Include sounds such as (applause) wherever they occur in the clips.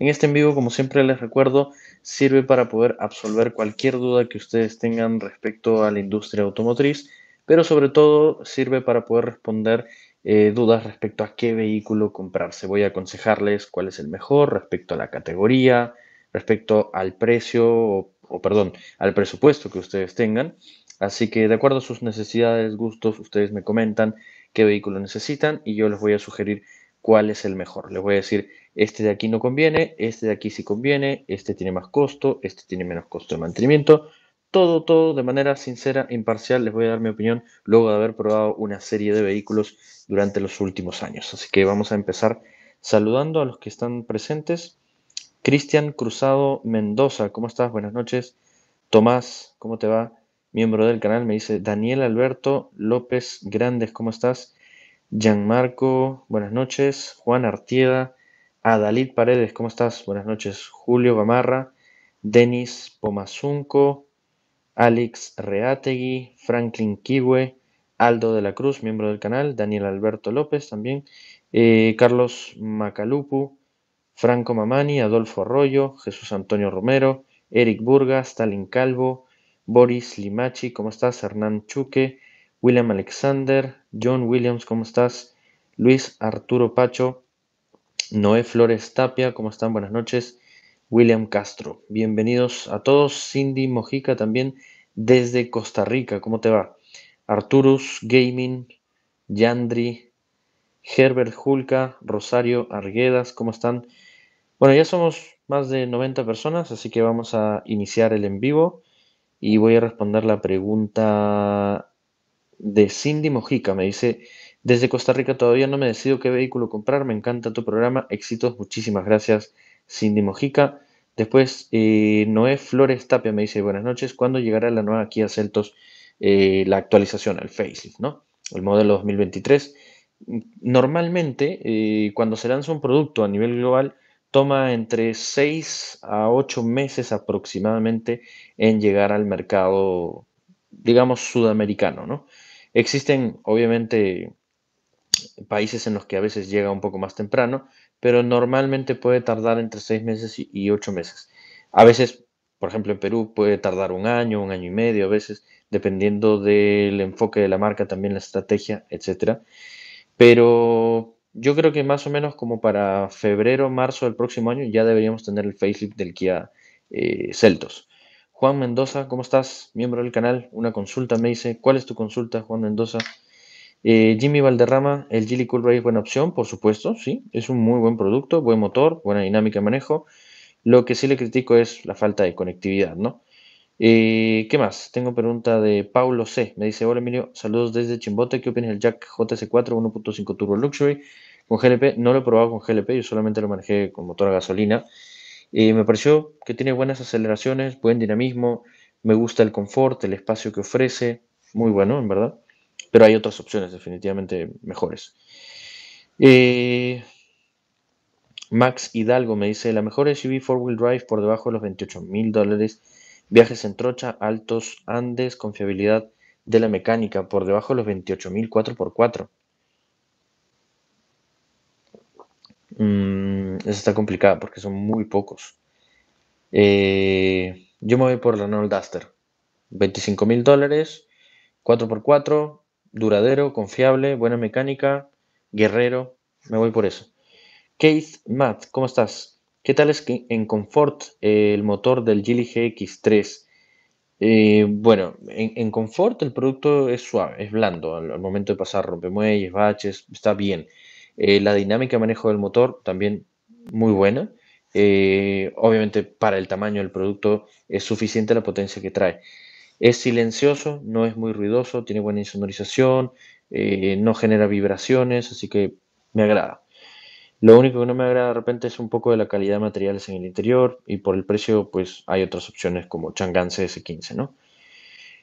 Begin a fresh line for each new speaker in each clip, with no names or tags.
En este en vivo, como siempre les recuerdo, sirve para poder absolver cualquier duda que ustedes tengan respecto a la industria automotriz, pero sobre todo sirve para poder responder eh, dudas respecto a qué vehículo comprarse. Voy a aconsejarles cuál es el mejor respecto a la categoría, respecto al precio o perdón, al presupuesto que ustedes tengan. Así que de acuerdo a sus necesidades, gustos, ustedes me comentan qué vehículo necesitan y yo les voy a sugerir cuál es el mejor. Les voy a decir, este de aquí no conviene, este de aquí sí conviene, este tiene más costo, este tiene menos costo de mantenimiento. Todo, todo de manera sincera, imparcial, les voy a dar mi opinión luego de haber probado una serie de vehículos durante los últimos años. Así que vamos a empezar saludando a los que están presentes. Cristian Cruzado Mendoza, ¿cómo estás? Buenas noches. Tomás, ¿cómo te va? Miembro del canal, me dice Daniel Alberto López Grandes, ¿cómo estás? Gianmarco, buenas noches. Juan Artieda, Adalid Paredes, ¿cómo estás? Buenas noches. Julio Gamarra, Denis Pomazunco, Alex Reategui, Franklin Kiwe, Aldo de la Cruz, miembro del canal, Daniel Alberto López también, eh, Carlos Macalupu, Franco Mamani, Adolfo Arroyo, Jesús Antonio Romero, Eric Burga, Stalin Calvo, Boris Limachi, ¿cómo estás? Hernán Chuque, William Alexander, John Williams, ¿cómo estás? Luis Arturo Pacho, Noé Flores Tapia, ¿cómo están? Buenas noches. William Castro, bienvenidos a todos. Cindy Mojica también desde Costa Rica, ¿cómo te va? Arturus Gaming, Yandri, Herbert Julka, Rosario Arguedas, ¿cómo están? Bueno, ya somos más de 90 personas, así que vamos a iniciar el en vivo y voy a responder la pregunta de Cindy Mojica. Me dice, desde Costa Rica todavía no me decido qué vehículo comprar. Me encanta tu programa. Éxitos. Muchísimas gracias, Cindy Mojica. Después, eh, Noé Flores Tapia me dice, buenas noches. ¿Cuándo llegará la nueva Kia Celtos? Eh, la actualización, el facelift, ¿no? El modelo 2023. Normalmente, eh, cuando se lanza un producto a nivel global, toma entre 6 a 8 meses aproximadamente en llegar al mercado, digamos, sudamericano, ¿no? Existen, obviamente, países en los que a veces llega un poco más temprano, pero normalmente puede tardar entre seis meses y ocho meses. A veces, por ejemplo, en Perú puede tardar un año, un año y medio, a veces, dependiendo del enfoque de la marca, también la estrategia, etc. Pero yo creo que más o menos como para febrero, marzo del próximo año ya deberíamos tener el facelift del Kia eh, Celtos. Juan Mendoza, ¿cómo estás? Miembro del canal, una consulta me dice, ¿cuál es tu consulta, Juan Mendoza? Eh, Jimmy Valderrama, el Gilly Cool es buena opción, por supuesto, sí, es un muy buen producto, buen motor, buena dinámica de manejo. Lo que sí le critico es la falta de conectividad, ¿no? Eh, ¿Qué más? Tengo pregunta de Paulo C. Me dice, hola Emilio, saludos desde Chimbote, ¿qué opinas del Jack jc 4 1.5 Turbo Luxury con GLP? No lo he probado con GLP, yo solamente lo manejé con motor a gasolina. Eh, me pareció que tiene buenas aceleraciones, buen dinamismo, me gusta el confort, el espacio que ofrece, muy bueno, en verdad. Pero hay otras opciones definitivamente mejores. Eh, Max Hidalgo me dice, la mejor SUV 4-wheel drive por debajo de los 28 mil dólares, viajes en trocha, altos Andes, confiabilidad de la mecánica por debajo de los 28 mil 4x4. mmm, está complicada porque son muy pocos. Eh, yo me voy por la Renault Duster. 25 mil dólares, 4x4, duradero, confiable, buena mecánica, guerrero. Me voy por eso. Keith Matt, ¿cómo estás? ¿Qué tal es que en confort el motor del Gili GX3? Eh, bueno, en, confort el producto es suave, es blando al, al momento de pasar rompemuelles, baches, está bien. Eh, la dinámica de manejo del motor también muy buena. Eh, obviamente para el tamaño del producto es suficiente la potencia que trae. Es silencioso, no es muy ruidoso, tiene buena insonorización, eh, no genera vibraciones, así que me agrada. Lo único que no me agrada de repente es un poco de la calidad de materiales en el interior y por el precio pues hay otras opciones como Changan CS15, ¿no?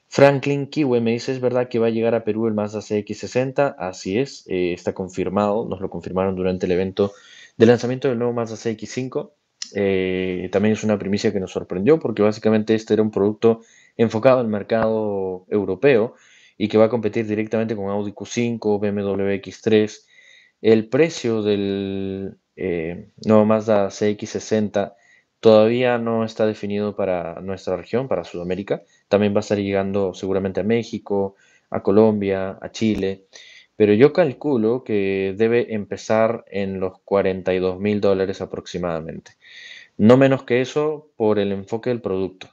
Franklin Kiwe me dice, ¿es verdad que va a llegar a Perú el Mazda CX60? Así es, eh, está confirmado, nos lo confirmaron durante el evento de lanzamiento del nuevo Mazda CX5. Eh, también es una primicia que nos sorprendió porque básicamente este era un producto enfocado al mercado europeo y que va a competir directamente con Audi Q5, BMW X3. El precio del eh, nuevo Mazda CX60 Todavía no está definido para nuestra región, para Sudamérica. También va a estar llegando seguramente a México, a Colombia, a Chile. Pero yo calculo que debe empezar en los 42 mil dólares aproximadamente. No menos que eso por el enfoque del producto.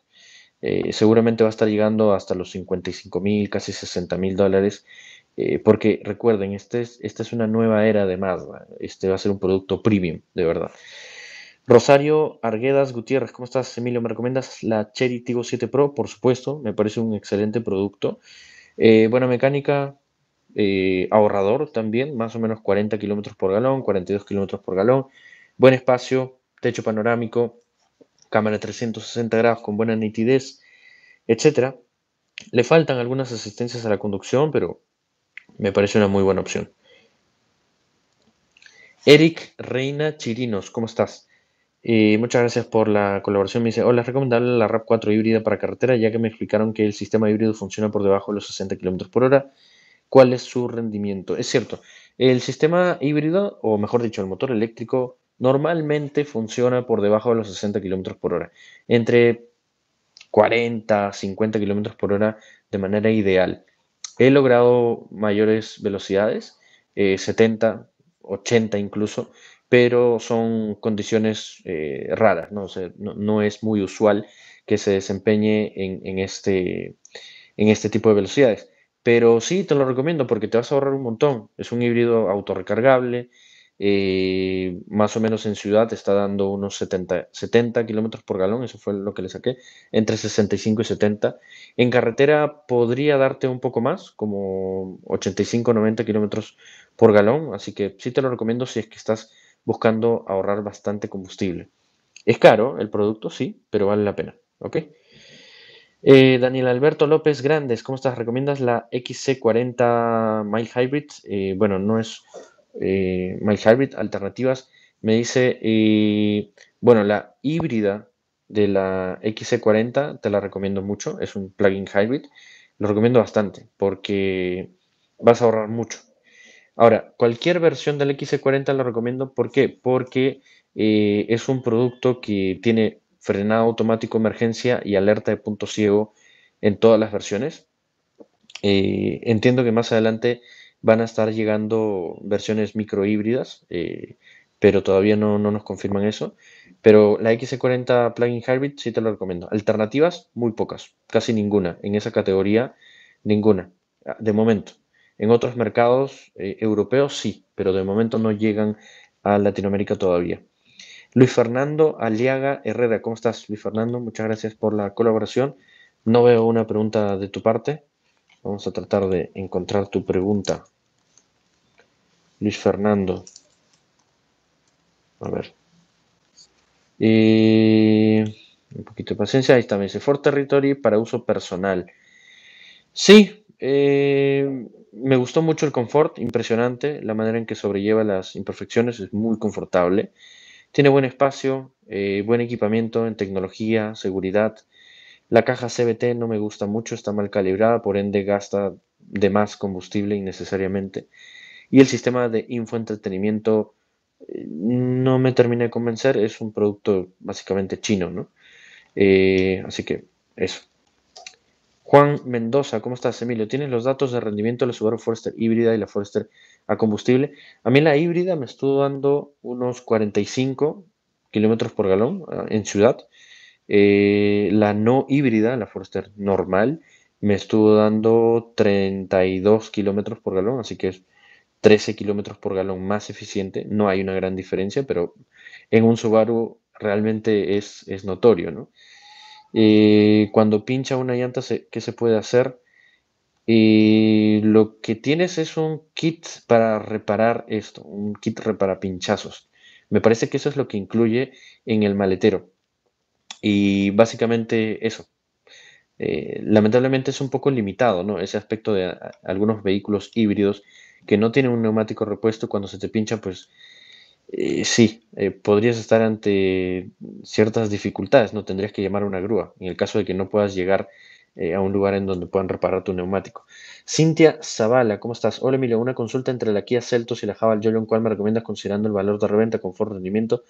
Eh, seguramente va a estar llegando hasta los 55 mil, casi 60 mil dólares. Eh, porque recuerden, este es, esta es una nueva era de Mazda. Este va a ser un producto premium, de verdad. Rosario Arguedas Gutiérrez, ¿cómo estás, Emilio? ¿Me recomiendas la Cherry Tigo 7 Pro? Por supuesto, me parece un excelente producto. Eh, buena mecánica, eh, ahorrador también, más o menos 40 kilómetros por galón, 42 kilómetros por galón. Buen espacio, techo panorámico, cámara 360 grados con buena nitidez, etc. Le faltan algunas asistencias a la conducción, pero me parece una muy buena opción. Eric Reina Chirinos, ¿cómo estás? muchas gracias por la colaboración. Me dice, hola, ¿es recomendable la RAP 4 híbrida para carretera? Ya que me explicaron que el sistema híbrido funciona por debajo de los 60 km por hora. ¿Cuál es su rendimiento? Es cierto, el sistema híbrido, o mejor dicho, el motor eléctrico, normalmente funciona por debajo de los 60 km por hora. Entre 40, 50 km por hora de manera ideal. He logrado mayores velocidades, 70, eh, 80 incluso, pero son condiciones eh, raras, ¿no? ¿no? es muy usual que se desempeñe en, este, en este tipo de velocidades. Pero sí, te lo recomiendo porque te vas a ahorrar un montón. Es un híbrido autorrecargable, eh, más o menos en ciudad te está dando unos 70, 70 kilómetros por galón, eso fue lo que le saqué, entre 65 y 70. En carretera podría darte un poco más, como 85, 90 kilómetros por galón, así que sí te lo recomiendo si es que estás buscando ahorrar bastante combustible. Es caro el producto, sí, pero vale la pena. ¿ok? Eh, Daniel Alberto López Grandes, ¿cómo estás? ¿Recomiendas la XC40 My Hybrid? Eh, bueno, no es eh, Hybrid, alternativas. Me dice, eh, bueno, la híbrida de la XC40 te la recomiendo mucho, es un plug-in hybrid. Lo recomiendo bastante porque vas a ahorrar mucho. Ahora, cualquier versión del x 40 la recomiendo. ¿Por qué? Porque eh, es un producto que tiene frenado automático emergencia y alerta de punto ciego en todas las versiones. Eh, entiendo que más adelante van a estar llegando versiones microhíbridas, eh, pero todavía no, nos confirman eso. Pero la x 40 Plug-in Hybrid sí te lo recomiendo. Alternativas, muy pocas, casi ninguna. En esa categoría, ninguna, de momento. En otros mercados eh, europeos sí, pero de momento no llegan a Latinoamérica todavía. Luis Fernando Aliaga Herrera, ¿cómo estás Luis Fernando? Muchas gracias por la colaboración. No veo una pregunta de tu parte. Vamos a tratar de encontrar tu pregunta. Luis Fernando. A ver. un poquito de paciencia. Ahí está, me dice For Territory para uso personal. Sí, eh, me gustó mucho el confort, impresionante, la manera en que sobrelleva las imperfecciones es muy confortable. Tiene buen espacio, eh, buen equipamiento en tecnología, seguridad. La caja CBT no me gusta mucho, está mal calibrada, por ende gasta de más combustible innecesariamente. Y el sistema de infoentretenimiento eh, no me termina de convencer, es un producto básicamente chino, ¿no? Eh, así que eso. Juan Mendoza, ¿cómo estás, Emilio? ¿Tienes los datos de rendimiento de la Subaru Forester híbrida y la Forester a combustible? A mí la híbrida me estuvo dando unos 45 kilómetros por galón ah, en ciudad. Eh, la no híbrida, la Forester normal, me estuvo dando 32 kilómetros por galón, así que es 13 kilómetros por galón más eficiente. No hay una gran diferencia, pero en un Subaru realmente es, es notorio, ¿no? Eh, cuando pincha una llanta, ¿qué se puede hacer? y eh, lo que tienes es un kit para reparar esto, un kit para pinchazos. Me parece que eso es lo que incluye en el maletero. Y básicamente eso. Eh, lamentablemente es un poco limitado, ¿no? Ese aspecto de algunos vehículos híbridos que no tienen un neumático repuesto cuando se te pincha, pues eh, sí, eh, podrías estar ante ciertas dificultades, no tendrías que llamar a una grúa en el caso de que no puedas llegar eh, a un lugar en donde puedan reparar tu neumático. Cintia Zavala, ¿cómo estás? Hola Emilio, una consulta entre la Kia Celtos y la Java Jolion, ¿cuál me recomiendas considerando el valor de reventa, confort, rendimiento?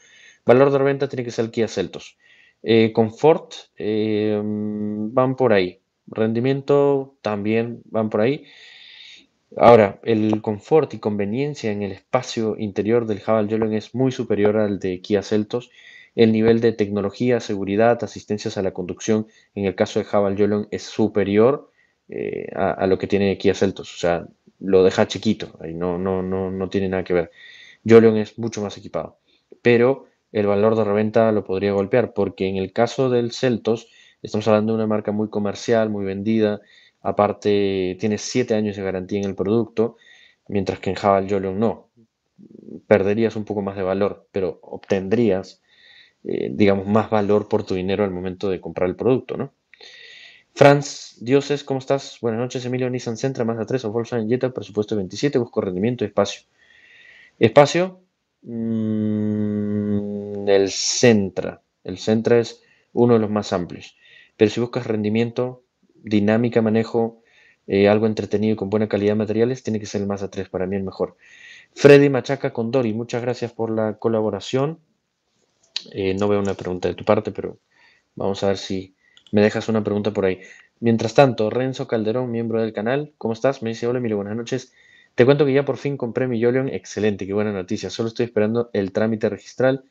Valor de reventa tiene que ser el Kia Celtos. confort van por ahí, rendimiento también van por ahí. Ahora, el confort y conveniencia en el espacio interior del Haval Jolion es muy superior al de Kia Celtos. El nivel de tecnología, seguridad, asistencias a la conducción en el caso de Jabal Yolong es superior eh, a, lo que tiene Kia Celtos. O sea, lo deja chiquito, ahí no, no, no, tiene nada que ver. Yolon es mucho más equipado, pero el valor de reventa lo podría golpear porque en el caso del Celtos estamos hablando de una marca muy comercial, muy vendida, Aparte, tienes 7 años de garantía en el producto, mientras que en Java Jolion no. Perderías un poco más de valor, pero obtendrías, eh, digamos, más valor por tu dinero al momento de comprar el producto, ¿no? Franz, Dioses, ¿cómo estás? Buenas noches, Emilio, Nissan más Mazda 3 o Volkswagen Jetta, presupuesto 27, busco rendimiento y espacio. Espacio, mm, el Centra. El Centra es uno de los más amplios. Pero si buscas rendimiento, dinámica, manejo, eh, algo entretenido con buena calidad de materiales, tiene que ser el Mazda 3 para mí el mejor. Freddy Machaca con Dori muchas gracias por la colaboración. Eh, no veo una pregunta de tu parte, pero vamos a ver si me dejas una pregunta por ahí. Mientras tanto, Renzo Calderón, miembro del canal, ¿cómo estás? Me dice, hola, Emilio, buenas noches. Te cuento que ya por fin compré mi Yoleon Excelente, qué buena noticia. Solo estoy esperando el trámite registral.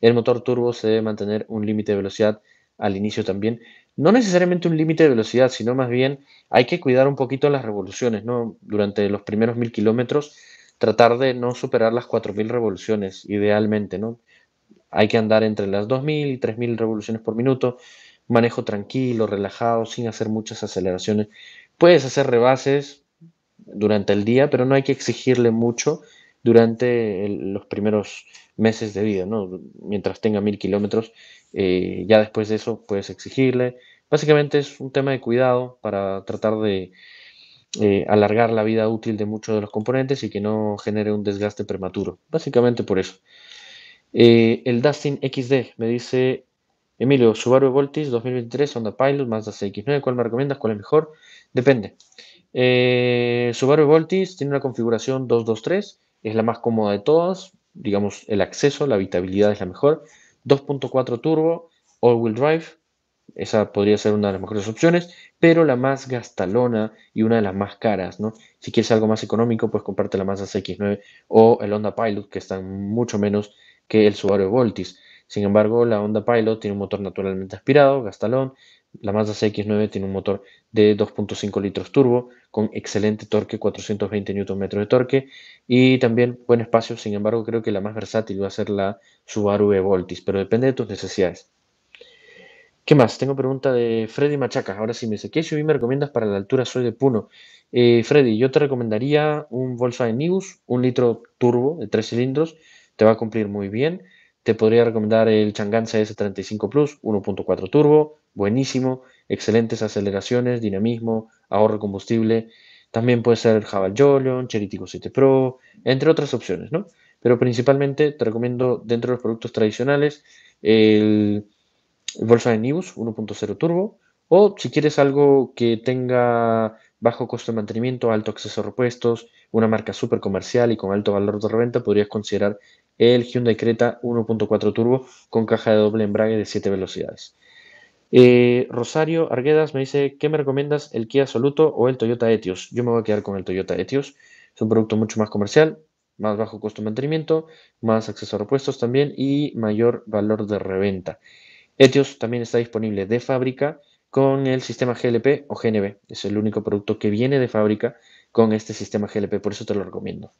El motor turbo se debe mantener un límite de velocidad al inicio también no necesariamente un límite de velocidad, sino más bien hay que cuidar un poquito las revoluciones, ¿no? Durante los primeros mil kilómetros, tratar de no superar las 4.000 revoluciones, idealmente, ¿no? Hay que andar entre las 2.000 y tres mil revoluciones por minuto, manejo tranquilo, relajado, sin hacer muchas aceleraciones. Puedes hacer rebases durante el día, pero no hay que exigirle mucho durante los primeros meses de vida, ¿no? Mientras tenga mil kilómetros, eh, ya después de eso puedes exigirle. Básicamente es un tema de cuidado para tratar de eh, alargar la vida útil de muchos de los componentes y que no genere un desgaste prematuro. Básicamente por eso. Eh, el Dustin XD me dice, Emilio, Subaru Voltis 2023, Honda Pilot, Mazda CX9, ¿cuál me recomiendas? ¿Cuál es mejor? Depende. Subaru Voltis tiene una configuración 223, es la más cómoda de todas, digamos, el acceso, la habitabilidad es la mejor. 2.4 turbo, all-wheel drive, esa podría ser una de las mejores opciones, pero la más gastalona y una de las más caras, ¿no? Si quieres algo más económico, pues comparte la Mazda CX-9 o el Honda Pilot, que están mucho menos que el Subaru Voltis. Sin embargo, la Honda Pilot tiene un motor naturalmente aspirado, gastalón, la Mazda CX9 tiene un motor de 2.5 litros turbo con excelente torque, 420 Nm de torque y también buen espacio. Sin embargo, creo que la más versátil va a ser la Subaru voltis pero depende de tus necesidades. ¿Qué más? Tengo pregunta de Freddy Machaca. Ahora sí me dice, ¿qué SUV me recomiendas para la altura? Soy de Puno. Eh, Freddy, yo te recomendaría un Volkswagen Nibus, un litro turbo de tres cilindros, te va a cumplir muy bien. Te podría recomendar el Changan CS35 Plus, 1.4 turbo, buenísimo, excelentes aceleraciones, dinamismo, ahorro combustible. También puede ser el Javal Jolion, Cheritico 7 Pro, entre otras opciones, ¿no? Pero principalmente te recomiendo dentro de los productos tradicionales el, Volkswagen News 1.0 Turbo o si quieres algo que tenga bajo costo de mantenimiento, alto acceso a repuestos, una marca súper comercial y con alto valor de reventa, podrías considerar el Hyundai Creta 1.4 Turbo con caja de doble embrague de 7 velocidades. Eh, Rosario Arguedas me dice, ¿qué me recomiendas, el Kia Soluto o el Toyota Etios? Yo me voy a quedar con el Toyota Etios. Es un producto mucho más comercial, más bajo costo de mantenimiento, más acceso a repuestos también y mayor valor de reventa. Etios también está disponible de fábrica con el sistema GLP o GNB. Es el único producto que viene de fábrica con este sistema GLP, por eso te lo recomiendo.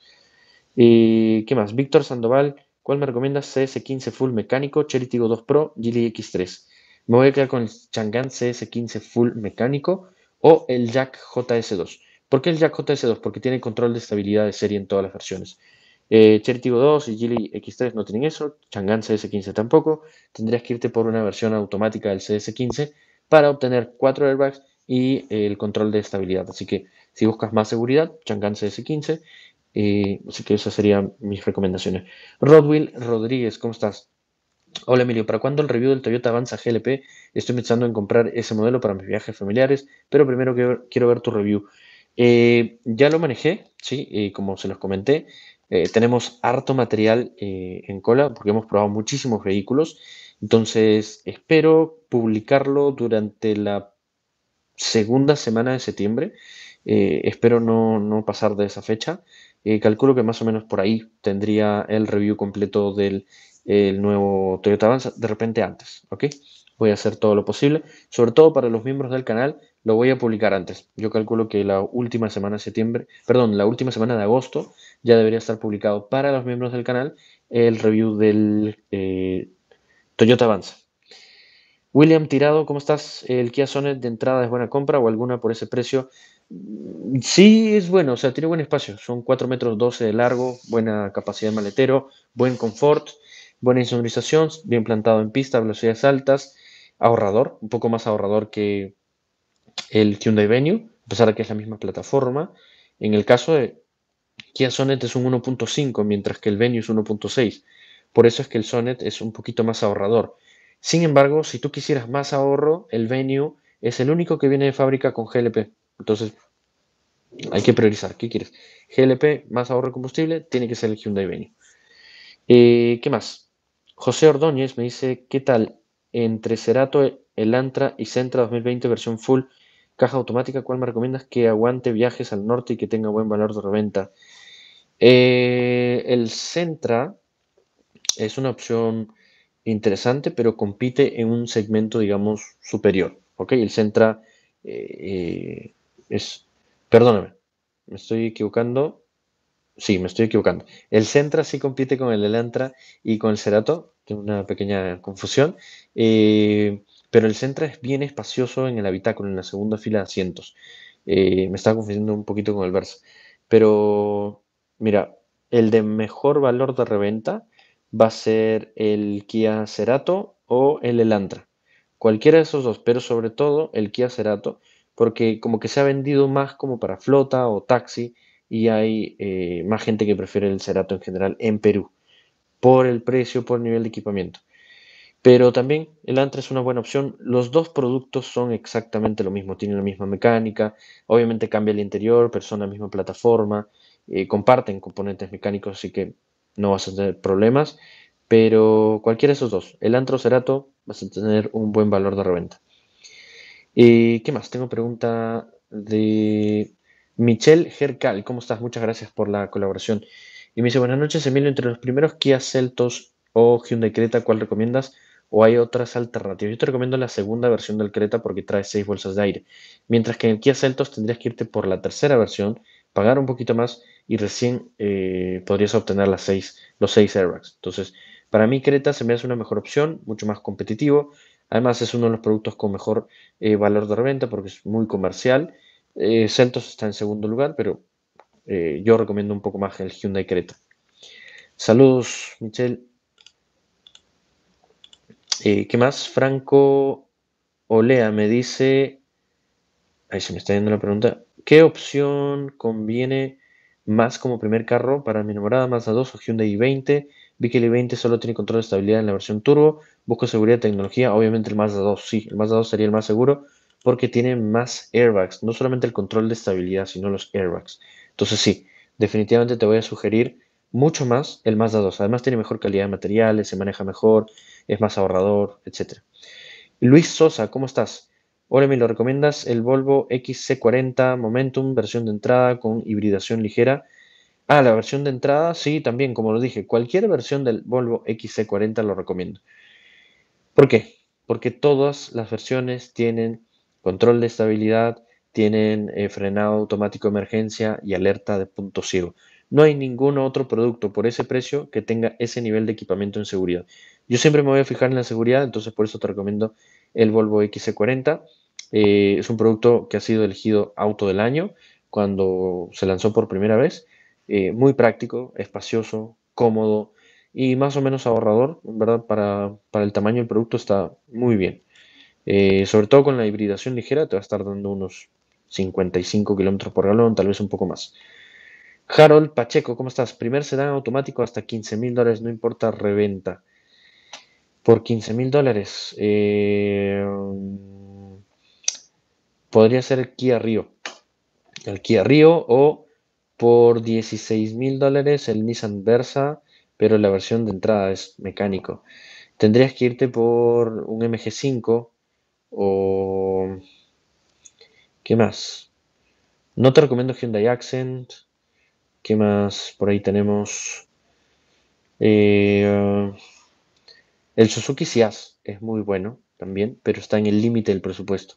¿Y eh, qué más? Víctor Sandoval, ¿cuál me recomiendas? CS15 Full Mecánico, Cherry Tiggo 2 Pro, Gili X3. Me voy a quedar con el Chang'an CS15 Full Mecánico o el Jack JS2. ¿Por qué el Jack JS2? Porque tiene control de estabilidad de serie en todas las versiones. Eh, 2 y Geely X3 no tienen eso, Chang'an CS15 tampoco. Tendrías que irte por una versión automática del CS15 para obtener 4 airbags y el control de estabilidad. Así que si buscas más seguridad, Chang'an CS15. Eh, así que esas serían mis recomendaciones. Rodwill Rodríguez, ¿cómo estás? Hola Emilio, ¿para cuándo el review del Toyota Avanza GLP? Estoy pensando en comprar ese modelo para mis viajes familiares, pero primero quiero, quiero ver tu review. Eh, ya lo manejé, sí, eh, como se los comenté, eh, tenemos harto material en cola porque hemos probado muchísimos vehículos, entonces espero publicarlo durante la segunda semana de septiembre, espero no, pasar de esa fecha. calculo que más o menos por ahí tendría el review completo del el nuevo Toyota Avanza de repente antes, ¿ok? Voy a hacer todo lo posible, sobre todo para los miembros del canal, lo voy a publicar antes. Yo calculo que la última semana de septiembre, perdón, la última semana de agosto ya debería estar publicado para los miembros del canal el review del eh, Toyota Avanza. William Tirado, ¿cómo estás? ¿El Kia Sonet de entrada es buena compra o alguna por ese precio? Sí, es bueno, o sea, tiene buen espacio. Son 4 metros 12 de largo, buena capacidad de maletero, buen confort buena insonorización, bien plantado en pista, velocidades altas, ahorrador, un poco más ahorrador que el Hyundai Venue, a pesar de que es la misma plataforma. En el caso de Kia Sonet es un 1.5, mientras que el Venue es 1.6. Por eso es que el Sonet es un poquito más ahorrador. Sin embargo, si tú quisieras más ahorro, el Venue es el único que viene de fábrica con GLP. Entonces, hay que priorizar. ¿Qué quieres? GLP, más ahorro de combustible, tiene que ser el Hyundai Venue. Eh, ¿Qué más? José Ordóñez me dice, ¿qué tal? Entre Cerato, Elantra y Centra 2020 versión full, caja automática, ¿cuál me recomiendas que aguante viajes al norte y que tenga buen valor de reventa? Eh, el Centra es una opción interesante, pero compite en un segmento, digamos, superior. ¿Ok? El Centra eh, eh, es... Perdóname, me estoy equivocando. Sí, me estoy equivocando. El Centra sí compite con el Elantra y con el Cerato. Tengo una pequeña confusión. Eh, pero el Centra es bien espacioso en el habitáculo, en la segunda fila de asientos. Eh, me estaba confundiendo un poquito con el Versa. Pero, mira, el de mejor valor de reventa va a ser el Kia Cerato o el Elantra. Cualquiera de esos dos, pero sobre todo el Kia Cerato, porque como que se ha vendido más como para flota o taxi y hay eh, más gente que prefiere el Cerato en general en Perú, por el precio, por el nivel de equipamiento. Pero también el Antra es una buena opción. Los dos productos son exactamente lo mismo, tienen la misma mecánica, obviamente cambia el interior, pero son la misma plataforma, eh, comparten componentes mecánicos, así que no vas a tener problemas. Pero cualquiera de esos dos, el Antra o Cerato, vas a tener un buen valor de reventa. Eh, ¿Qué más? Tengo pregunta de Michelle Gercal, ¿cómo estás? Muchas gracias por la colaboración. Y me dice, buenas noches, Emilio, entre los primeros Kia Celtos o Hyundai Creta, ¿cuál recomiendas? ¿O hay otras alternativas? Yo te recomiendo la segunda versión del Creta porque trae seis bolsas de aire. Mientras que en el Kia Celtos tendrías que irte por la tercera versión, pagar un poquito más y recién eh, podrías obtener las seis, los seis airbags. Entonces, para mí Creta se me hace una mejor opción, mucho más competitivo. Además es uno de los productos con mejor eh, valor de reventa porque es muy comercial eh, está en segundo lugar, pero eh, yo recomiendo un poco más el Hyundai Creta. Saludos, Michelle. Eh, ¿Qué más? Franco Olea me dice, ahí se me está yendo la pregunta, ¿qué opción conviene más como primer carro para mi enamorada Mazda 2 o Hyundai i20? Vi que el i20 solo tiene control de estabilidad en la versión turbo, busco seguridad, tecnología, obviamente el Mazda 2, sí, el Mazda 2 sería el más seguro, porque tiene más airbags, no solamente el control de estabilidad, sino los airbags. Entonces sí, definitivamente te voy a sugerir mucho más el Mazda 2. Además tiene mejor calidad de materiales, se maneja mejor, es más ahorrador, etc. Luis Sosa, ¿cómo estás? Hola, me lo recomiendas el Volvo XC40 Momentum, versión de entrada con hibridación ligera. Ah, la versión de entrada, sí, también, como lo dije, cualquier versión del Volvo XC40 lo recomiendo. ¿Por qué? Porque todas las versiones tienen control de estabilidad, tienen eh, frenado automático de emergencia y alerta de punto cero. No hay ningún otro producto por ese precio que tenga ese nivel de equipamiento en seguridad. Yo siempre me voy a fijar en la seguridad, entonces por eso te recomiendo el Volvo XC40. Eh, es un producto que ha sido elegido auto del año cuando se lanzó por primera vez. Eh, muy práctico, espacioso, cómodo y más o menos ahorrador, ¿verdad? Para, para el tamaño del producto está muy bien. Eh, sobre todo con la hibridación ligera te va a estar dando unos 55 kilómetros por galón, tal vez un poco más. Harold Pacheco, ¿cómo estás? Primer sedán automático hasta 15 mil dólares, no importa reventa. Por 15 mil dólares. Eh, podría ser el Kia Rio. El Kia Rio o por 16 mil dólares el Nissan Versa, pero la versión de entrada es mecánico. Tendrías que irte por un MG5 ¿Qué más? No te recomiendo Hyundai Accent. ¿Qué más? Por ahí tenemos... Eh, el Suzuki Sias es muy bueno también, pero está en el límite del presupuesto.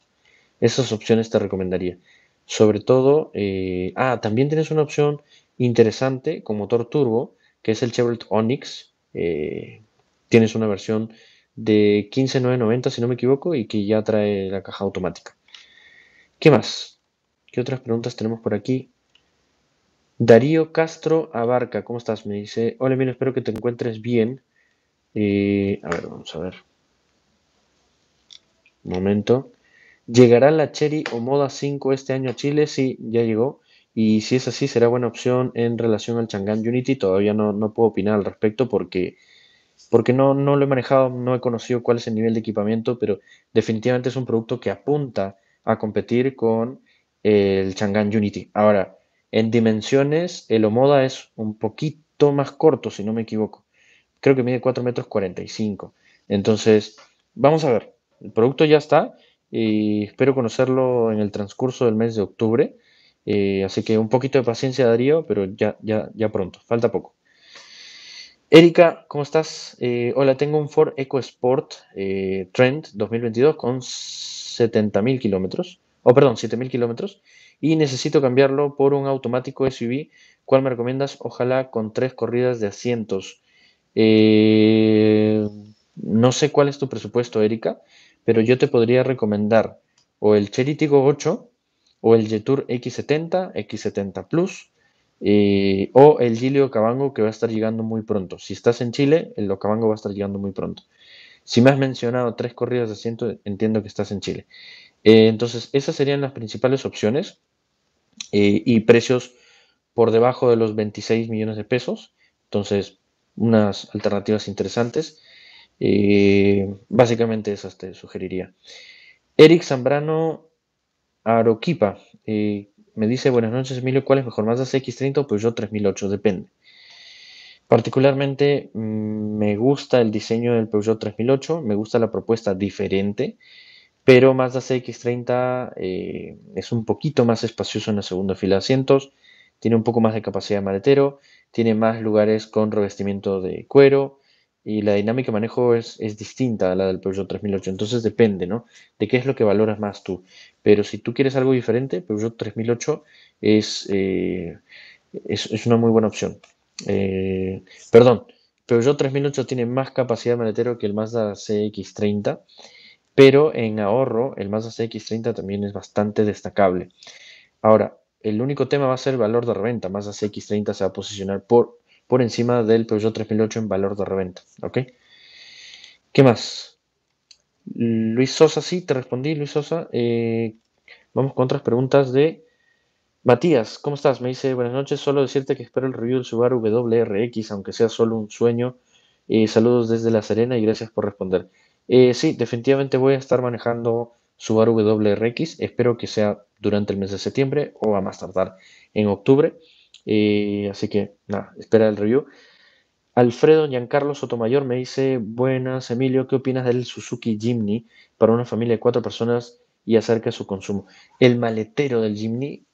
Esas opciones te recomendaría. Sobre todo, eh, ah, también tienes una opción interesante con motor turbo, que es el Chevrolet Onix. Eh, tienes una versión de 15.990 si no me equivoco y que ya trae la caja automática. ¿Qué más? ¿Qué otras preguntas tenemos por aquí? Darío Castro Abarca, ¿cómo estás? Me dice, hola bien espero que te encuentres bien. Eh, a ver, vamos a ver. Un momento. ¿Llegará la Cherry o Moda 5 este año a Chile? Sí, ya llegó. Y si es así, será buena opción en relación al Chang'an Unity. Todavía no, no puedo opinar al respecto porque porque no, no lo he manejado, no he conocido cuál es el nivel de equipamiento, pero definitivamente es un producto que apunta a competir con el Chang'an Unity. Ahora, en dimensiones, el Omoda es un poquito más corto, si no me equivoco. Creo que mide 4 metros 45. Entonces, vamos a ver. El producto ya está y espero conocerlo en el transcurso del mes de octubre. Eh, así que un poquito de paciencia, Darío, pero ya, ya, ya pronto. Falta poco. Erika, ¿cómo estás? Eh, hola, tengo un Ford EcoSport eh, Trend 2022 con 70.000 kilómetros, oh, perdón, 7.000 kilómetros, y necesito cambiarlo por un automático SUV. ¿Cuál me recomiendas? Ojalá con tres corridas de asientos. Eh, no sé cuál es tu presupuesto, Erika, pero yo te podría recomendar o el Cheritigo 8 o el Jetour X70, X70 Plus, eh, o el Gilio Cabango que va a estar llegando muy pronto. Si estás en Chile, el Cabango va a estar llegando muy pronto. Si me has mencionado tres corridas de asiento, entiendo que estás en Chile. Eh, entonces, esas serían las principales opciones eh, y precios por debajo de los 26 millones de pesos. Entonces, unas alternativas interesantes. básicamente esas te sugeriría. Eric Zambrano Aroquipa. Me dice, buenas noches, Emilio, ¿cuál es mejor, Mazda CX-30 o Peugeot 3008? Depende. Particularmente mm, me gusta el diseño del Peugeot 3008, me gusta la propuesta diferente, pero Mazda CX-30 eh, es un poquito más espacioso en la segunda fila de asientos, tiene un poco más de capacidad de maletero, tiene más lugares con revestimiento de cuero, y la dinámica de manejo es, distinta a la del Peugeot 3008. Entonces depende, De qué es lo que valoras más tú. Pero si tú quieres algo diferente, Peugeot 3008 eh, es, es, una muy buena opción. Eh, perdón, Peugeot 3008 tiene más capacidad de maletero que el Mazda CX30, pero en ahorro el Mazda CX30 también es bastante destacable. Ahora, el único tema va a ser el valor de reventa. Mazda CX30 se va a posicionar por por encima del Peugeot 3008 en valor de reventa. ¿Qué más? Luis Sosa, sí, te respondí, Luis Sosa. Eh, vamos con otras preguntas de Matías. ¿Cómo estás? Me dice, buenas noches, solo decirte que espero el review de Subaru WRX, aunque sea solo un sueño. Eh, saludos desde La Serena y gracias por responder. Eh, sí, definitivamente voy a estar manejando Subaru WRX. Espero que sea durante el mes de septiembre o a más tardar en octubre. Eh, así que nada, espera el review. Alfredo Giancarlo Sotomayor me dice, buenas Emilio, ¿qué opinas del Suzuki Jimny para una familia de cuatro personas y acerca de su consumo? El maletero del Jimny,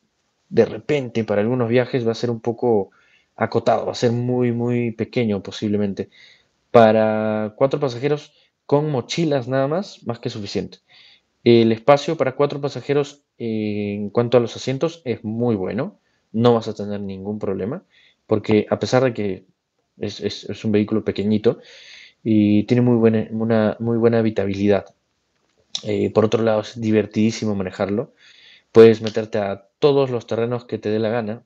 de repente, para algunos viajes va a ser un poco acotado, va a ser muy, muy pequeño posiblemente. Para cuatro pasajeros con mochilas nada más, más que suficiente. El espacio para cuatro pasajeros eh, en cuanto a los asientos es muy bueno no vas a tener ningún problema, porque a pesar de que es, un vehículo pequeñito y tiene muy buena, muy buena habitabilidad. Eh, por otro lado, es divertidísimo manejarlo. Puedes meterte a todos los terrenos que te dé la gana,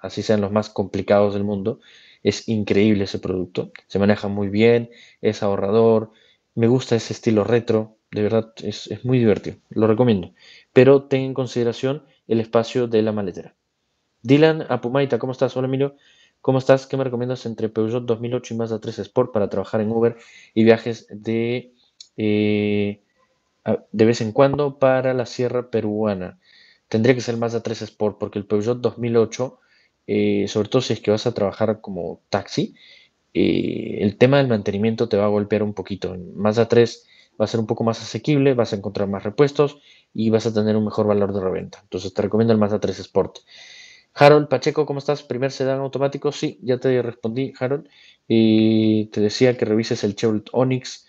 así sean los más complicados del mundo. Es increíble ese producto. Se maneja muy bien, es ahorrador. Me gusta ese estilo retro. De verdad, es, es muy divertido. Lo recomiendo. Pero ten en consideración el espacio de la maletera. Dylan Apumaita, ¿cómo estás? Hola Emilio, ¿cómo estás? ¿Qué me recomiendas entre Peugeot 2008 y Mazda 3 Sport para trabajar en Uber y viajes de, eh, de vez en cuando para la Sierra Peruana? Tendría que ser Mazda 3 Sport porque el Peugeot 2008, eh, sobre todo si es que vas a trabajar como taxi, eh, el tema del mantenimiento te va a golpear un poquito. Mazda 3 va a ser un poco más asequible, vas a encontrar más repuestos y vas a tener un mejor valor de reventa. Entonces te recomiendo el Mazda 3 Sport. Harold Pacheco, ¿cómo estás? ¿Primer sedán automático? Sí, ya te respondí, Harold. Y te decía que revises el Chevrolet Onix.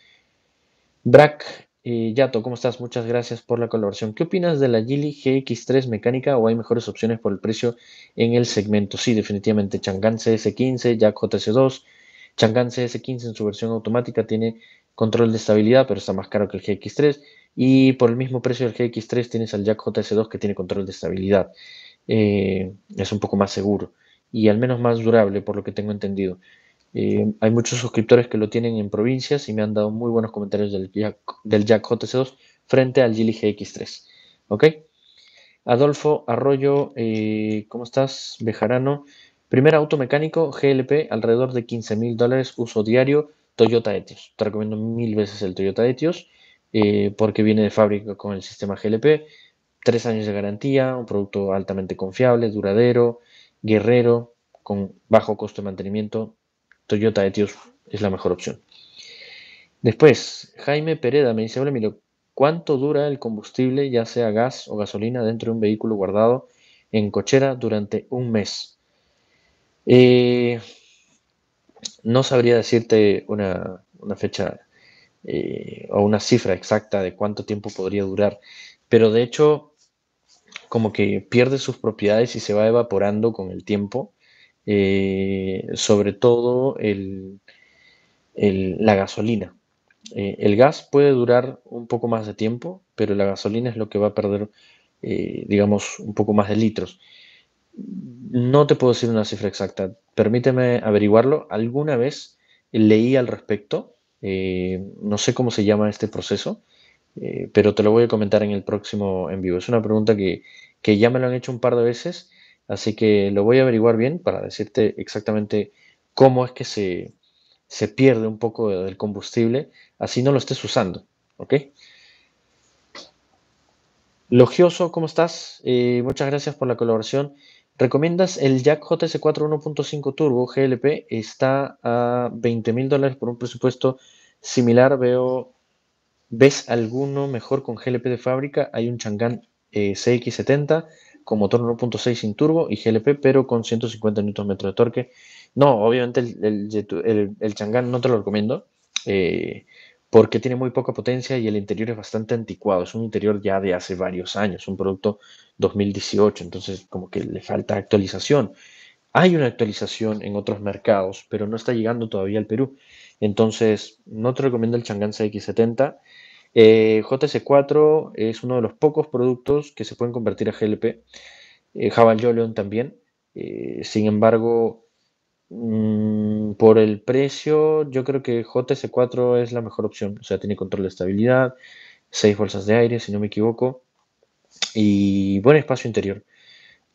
Brack y eh, Yato, ¿cómo estás? Muchas gracias por la colaboración. ¿Qué opinas de la Gili GX3 mecánica o hay mejores opciones por el precio en el segmento? Sí, definitivamente. Chang'an CS15, Jack JC2. Chang'an CS15 en su versión automática tiene control de estabilidad, pero está más caro que el GX3. Y por el mismo precio del GX3 tienes al Jack js 2 que tiene control de estabilidad. Eh, es un poco más seguro y al menos más durable, por lo que tengo entendido. Eh, hay muchos suscriptores que lo tienen en provincias y me han dado muy buenos comentarios del Jack, del JC2 frente al Gili GX3. ¿Ok? Adolfo Arroyo, eh, ¿cómo estás? Bejarano. Primer auto mecánico GLP, alrededor de 15 mil dólares, uso diario, Toyota Etios. Te recomiendo mil veces el Toyota Etios porque viene de fábrica con el sistema GLP tres años de garantía, un producto altamente confiable, duradero, guerrero, con bajo costo de mantenimiento, Toyota Etios es la mejor opción. Después, Jaime Pereda me dice, hola Milo, ¿cuánto dura el combustible, ya sea gas o gasolina, dentro de un vehículo guardado en cochera durante un mes? Eh, no sabría decirte una, fecha eh, o una cifra exacta de cuánto tiempo podría durar, pero de hecho como que pierde sus propiedades y se va evaporando con el tiempo. Eh, sobre todo la gasolina. Eh, el gas puede durar un poco más de tiempo, pero la gasolina es lo que va a perder, eh, digamos, un poco más de litros. No te puedo decir una cifra exacta, permíteme averiguarlo. Alguna vez leí al respecto, no sé cómo se llama este proceso, eh, pero te lo voy a comentar en el próximo en vivo. Es una pregunta que, ya me lo han hecho un par de veces, así que lo voy a averiguar bien para decirte exactamente cómo es que se, pierde un poco del combustible, así no lo estés usando, ¿ok? Logioso, ¿cómo estás? Eh, muchas gracias por la colaboración. ¿Recomiendas el Jack JS4 1.5 Turbo GLP? Está a 20 mil dólares por un presupuesto similar. Veo ¿Ves alguno mejor con GLP de fábrica? Hay un Chang'an CX70 con motor 1.6 sin turbo y GLP, pero con 150 Nm de torque. No, obviamente el, el, Chang'an no te lo recomiendo eh, porque tiene muy poca potencia y el interior es bastante anticuado. Es un interior ya de hace varios años, un producto 2018, entonces como que le falta actualización. Hay una actualización en otros mercados, pero no está llegando todavía al Perú. Entonces, no te recomiendo el Chang'an CX70. Eh, JS4 es uno de los pocos productos que se pueden convertir a GLP. Eh, Java Jolion también. Eh, sin embargo, mm, por el precio, yo creo que JS4 es la mejor opción. O sea, tiene control de estabilidad, seis bolsas de aire, si no me equivoco, y buen espacio interior.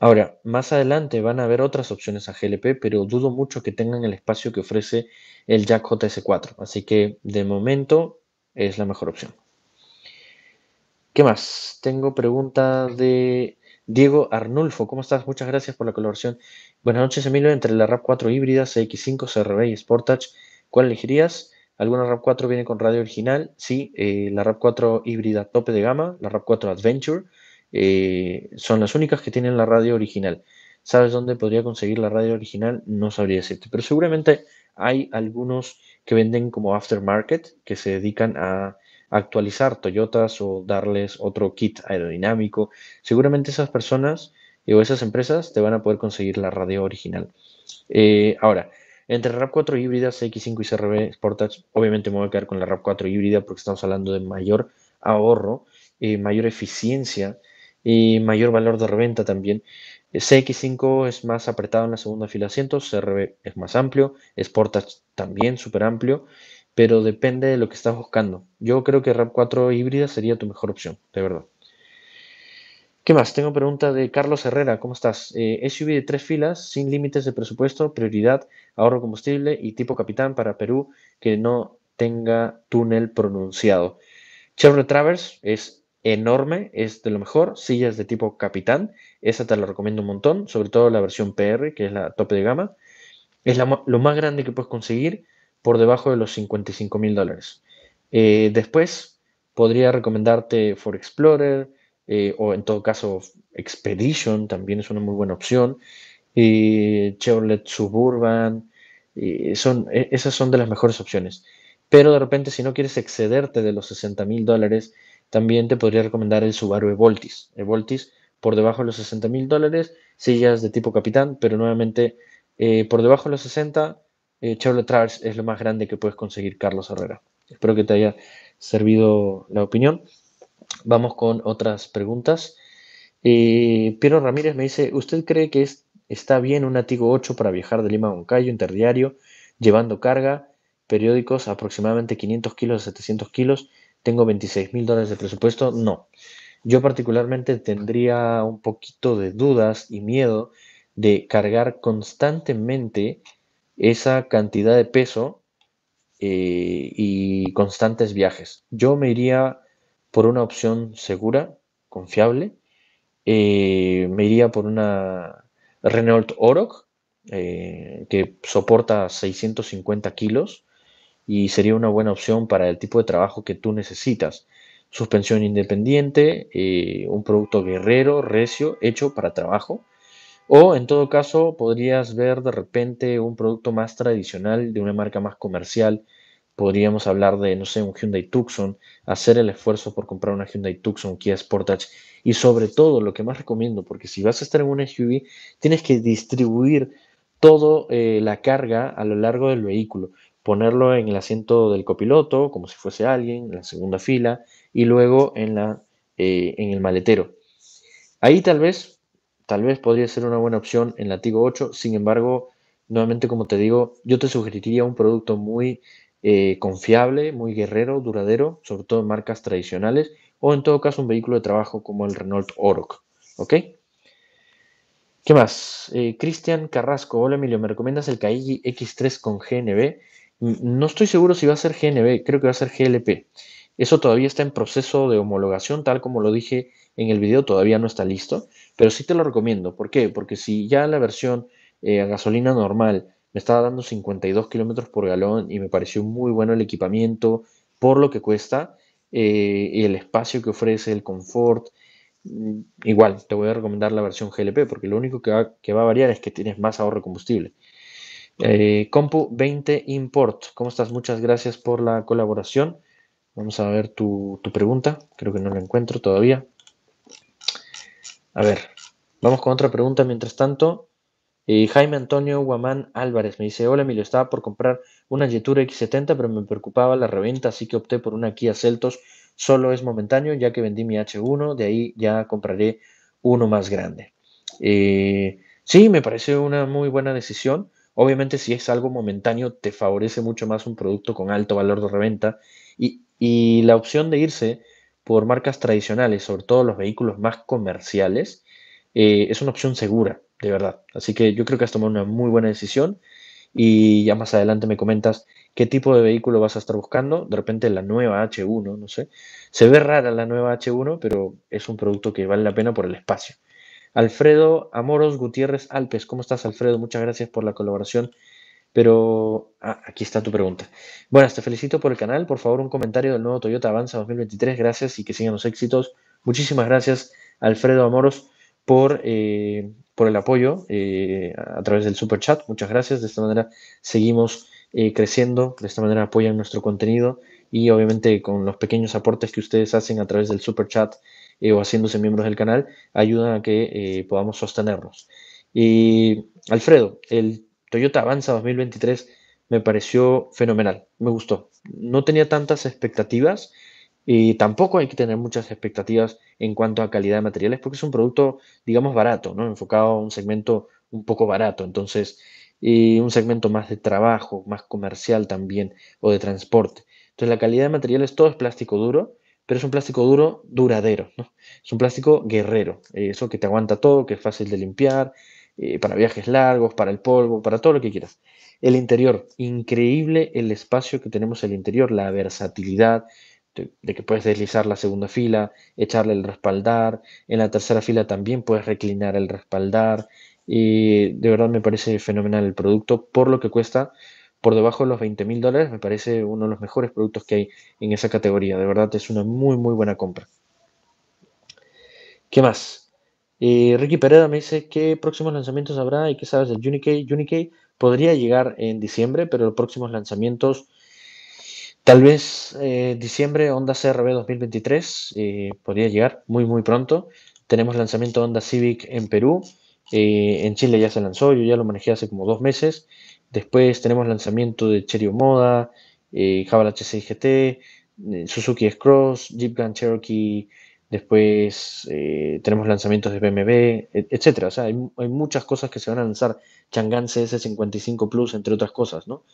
Ahora, más adelante van a haber otras opciones a GLP, pero dudo mucho que tengan el espacio que ofrece el Jack JS4. Así que de momento es la mejor opción. ¿Qué más? Tengo pregunta de Diego Arnulfo. ¿Cómo estás? Muchas gracias por la colaboración. Buenas noches, Emilio. Entre la RAP4 híbrida, CX5, CRB y Sportage, ¿cuál elegirías? ¿Alguna RAP4 viene con radio original? Sí, eh, la RAP4 híbrida tope de gama, la RAP4 Adventure, eh, son las únicas que tienen la radio original. ¿Sabes dónde podría conseguir la radio original? No sabría decirte, pero seguramente hay algunos que venden como aftermarket, que se dedican a actualizar Toyotas o darles otro kit aerodinámico, seguramente esas personas eh, o esas empresas te van a poder conseguir la radio original. Eh, ahora, entre RAP 4 híbrida, cx 5 y CRB Sportage, obviamente me voy a quedar con la RAP 4 híbrida porque estamos hablando de mayor ahorro, eh, mayor eficiencia y mayor valor de reventa también. CX5 es más apretado en la segunda fila de asientos, CRB es más amplio, Sportage también súper amplio pero depende de lo que estás buscando. Yo creo que RAP 4 híbrida sería tu mejor opción, de verdad. ¿Qué más? Tengo pregunta de Carlos Herrera. ¿Cómo estás? Eh, SUV de tres filas, sin límites de presupuesto, prioridad, ahorro combustible y tipo capitán para Perú que no tenga túnel pronunciado. Chevrolet Traverse es enorme, es de lo mejor. Sillas de tipo capitán, esa te la recomiendo un montón, sobre todo la versión PR, que es la tope de gama. Es lo más grande que puedes conseguir por debajo de los 55 mil dólares. Eh, después podría recomendarte For Explorer eh, o en todo caso Expedition, también es una muy buena opción. y eh, Chevrolet Suburban, son, e, esas son de las mejores opciones. Pero de repente si no quieres excederte de los 60 mil dólares, también te podría recomendar el Subaru Evoltis. Evoltis por debajo de los 60 mil dólares, sillas de tipo capitán, pero nuevamente por debajo de los 60 eh, Charlotte Travers es lo más grande que puedes conseguir, Carlos Herrera. Espero que te haya servido la opinión. Vamos con otras preguntas. Eh, Piero Ramírez me dice, ¿usted cree que está bien un Atigo 8 para viajar de Lima a Moncayo interdiario, llevando carga, periódicos, aproximadamente 500 kilos a 700 kilos? Tengo 26 mil dólares de presupuesto. No. Yo particularmente tendría un poquito de dudas y miedo de cargar constantemente esa cantidad de peso eh, y constantes viajes. Yo me iría por una opción segura, confiable. Eh, me iría por una Renault Oroch eh, que soporta 650 kilos y sería una buena opción para el tipo de trabajo que tú necesitas. Suspensión independiente, un producto guerrero, recio, hecho para trabajo o en todo caso, podrías ver de repente un producto más tradicional de una marca más comercial. Podríamos hablar de, no sé, un Hyundai Tucson, hacer el esfuerzo por comprar una Hyundai Tucson, Kia Sportage. Y sobre todo, lo que más recomiendo, porque si vas a estar en un SUV, tienes que distribuir toda eh, la carga a lo largo del vehículo. Ponerlo en el asiento del copiloto, como si fuese alguien, en la segunda fila, y luego en, la, eh, en el maletero. Ahí tal vez tal vez podría ser una buena opción en Latigo 8. Sin embargo, nuevamente, como te digo, yo te sugeriría un producto muy eh, confiable, muy guerrero, duradero, sobre todo en marcas tradicionales, o en todo caso un vehículo de trabajo como el Renault Oroc. ¿Ok? ¿Qué más? Eh, Cristian Carrasco, hola Emilio, ¿me recomiendas el Kaigi X3 con GNB? Mm, no estoy seguro si va a ser GNB, creo que va a ser GLP. Eso todavía está en proceso de homologación, tal como lo dije en el video, todavía no está listo, pero sí te lo recomiendo. ¿Por qué? Porque si ya la versión eh, a gasolina normal me estaba dando 52 kilómetros por galón y me pareció muy bueno el equipamiento por lo que cuesta, eh, el espacio que ofrece, el confort. Mm, igual, te voy a recomendar la versión GLP porque lo único que va, a variar es que tienes más ahorro de combustible. Eh, Compu 20 Import, ¿cómo estás? Muchas gracias por la colaboración. Vamos a ver tu, pregunta. Creo que no la encuentro todavía. A ver, vamos con otra pregunta mientras tanto. Eh, Jaime Antonio Guamán Álvarez me dice, hola Emilio, estaba por comprar una Yetura X70, pero me preocupaba la reventa, así que opté por una Kia Celtos. Solo es momentáneo, ya que vendí mi H1, de ahí ya compraré uno más grande. Eh, sí, me parece una muy buena decisión. Obviamente si es algo momentáneo, te favorece mucho más un producto con alto valor de reventa. Y y la opción de irse por marcas tradicionales, sobre todo los vehículos más comerciales, eh, es una opción segura, de verdad. Así que yo creo que has tomado una muy buena decisión y ya más adelante me comentas qué tipo de vehículo vas a estar buscando. De repente la nueva H1, no sé. Se ve rara la nueva H1, pero es un producto que vale la pena por el espacio. Alfredo Amoros Gutiérrez Alpes, ¿cómo estás Alfredo? Muchas gracias por la colaboración pero ah, aquí está tu pregunta. Bueno, te felicito por el canal. Por favor, un comentario del nuevo Toyota Avanza 2023. Gracias y que sigan los éxitos. Muchísimas gracias, Alfredo Amoros, por, eh, por el apoyo eh, a través del super chat. Muchas gracias. De esta manera seguimos eh, creciendo. De esta manera apoyan nuestro contenido y obviamente con los pequeños aportes que ustedes hacen a través del super chat o haciéndose miembros del canal ayudan a que podamos sostenernos. Y Alfredo, el Toyota Avanza 2023 me pareció fenomenal, me gustó. No tenía tantas expectativas y tampoco hay que tener muchas expectativas en cuanto a calidad de materiales porque es un producto, digamos, barato, ¿no? Enfocado a un segmento un poco barato, entonces, y un segmento más de trabajo, más comercial también, o de transporte. Entonces, la calidad de materiales, todo es plástico duro, pero es un plástico duro duradero, Es un plástico guerrero, eh, eso que te aguanta todo, que es fácil de limpiar, eh, para viajes largos, para el polvo, para todo lo que quieras. El interior, increíble el espacio que tenemos el interior, la versatilidad de, que puedes deslizar la segunda fila, echarle el respaldar, en la tercera fila también puedes reclinar el respaldar. Y de verdad me parece fenomenal el producto por lo que cuesta por debajo de los 20 mil dólares. Me parece uno de los mejores productos que hay en esa categoría. De verdad es una muy, muy buena compra. ¿Qué más? Ricky Pereda me dice, ¿qué próximos lanzamientos habrá y qué sabes del Unikey? Unikey podría llegar en diciembre, pero los próximos lanzamientos, tal vez eh, diciembre, Honda CRB 2023, eh, podría llegar muy, muy pronto. Tenemos lanzamiento Honda Civic en Perú, eh, en Chile ya se lanzó, yo ya lo manejé hace como dos meses. Después tenemos lanzamiento de Cherio Moda, eh, H6 GT, Suzuki S-Cross, Jeep Grand Cherokee después eh, tenemos lanzamientos de BMW, e, etcétera. O sea, hay, muchas cosas que se van a lanzar. Chang'an CS55 Plus, entre otras cosas, ¿no?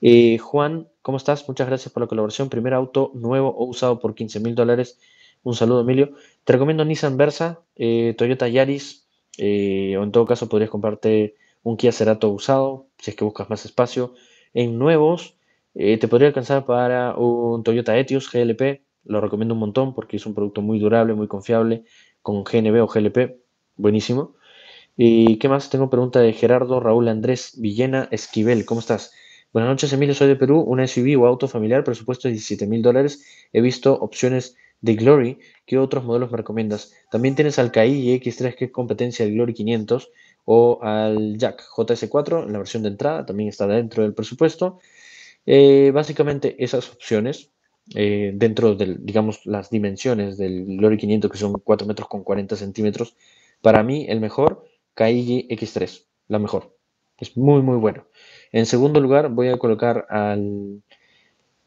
Eh, Juan, ¿cómo estás? Muchas gracias por la colaboración. Primer auto nuevo o usado por 15 mil dólares. Un saludo, Emilio. Te recomiendo Nissan Versa, eh, Toyota Yaris, o en todo caso podrías comprarte un Kia Cerato usado, si es que buscas más espacio. En nuevos, te podría alcanzar para un Toyota Etios GLP, lo recomiendo un montón porque es un producto muy durable, muy confiable, con GNB o GLP, buenísimo. ¿Y qué más? Tengo pregunta de Gerardo Raúl Andrés Villena Esquivel. ¿Cómo estás? Buenas noches, Emilio. Soy de Perú. un SUV o auto familiar, presupuesto de 17 mil dólares. He visto opciones de Glory. ¿Qué otros modelos me recomiendas? También tienes al KI X3, que competencia de Glory 500, o al Jack JS4, en la versión de entrada, también está dentro del presupuesto. Eh, básicamente esas opciones. Eh, dentro de, digamos, las dimensiones del Glory 500, que son 4 metros con 40 centímetros. Para mí, el mejor, Kaigi X3, la mejor. Es muy, muy bueno. En segundo lugar, voy a colocar al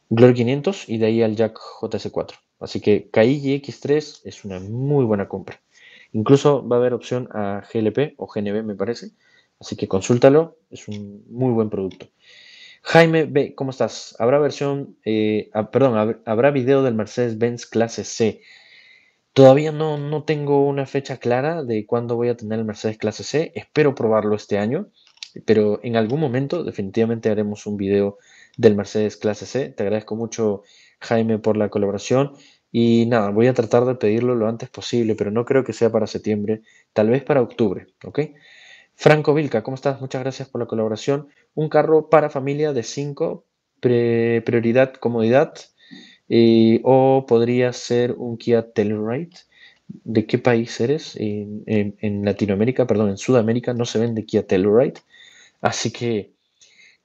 Glory 500 y de ahí al Jack JS4. Así que Kaigi X3 es una muy buena compra. Incluso va a haber opción a GLP o GNB, me parece. Así que consúltalo, es un muy buen producto. Jaime B, ¿cómo estás? Habrá versión, eh, ah, perdón, habrá video del Mercedes-Benz clase C. Todavía no, no tengo una fecha clara de cuándo voy a tener el Mercedes clase C. Espero probarlo este año, pero en algún momento definitivamente haremos un video del Mercedes clase C. Te agradezco mucho, Jaime, por la colaboración. Y nada, voy a tratar de pedirlo lo antes posible, pero no creo que sea para septiembre, tal vez para octubre, ¿ok? Franco Vilca, ¿cómo estás? Muchas gracias por la colaboración. Un carro para familia de 5, prioridad, comodidad. Eh, o podría ser un Kia Telluride. ¿De qué país eres? En, Latinoamérica, perdón, en Sudamérica no se vende Kia Telluride. Así que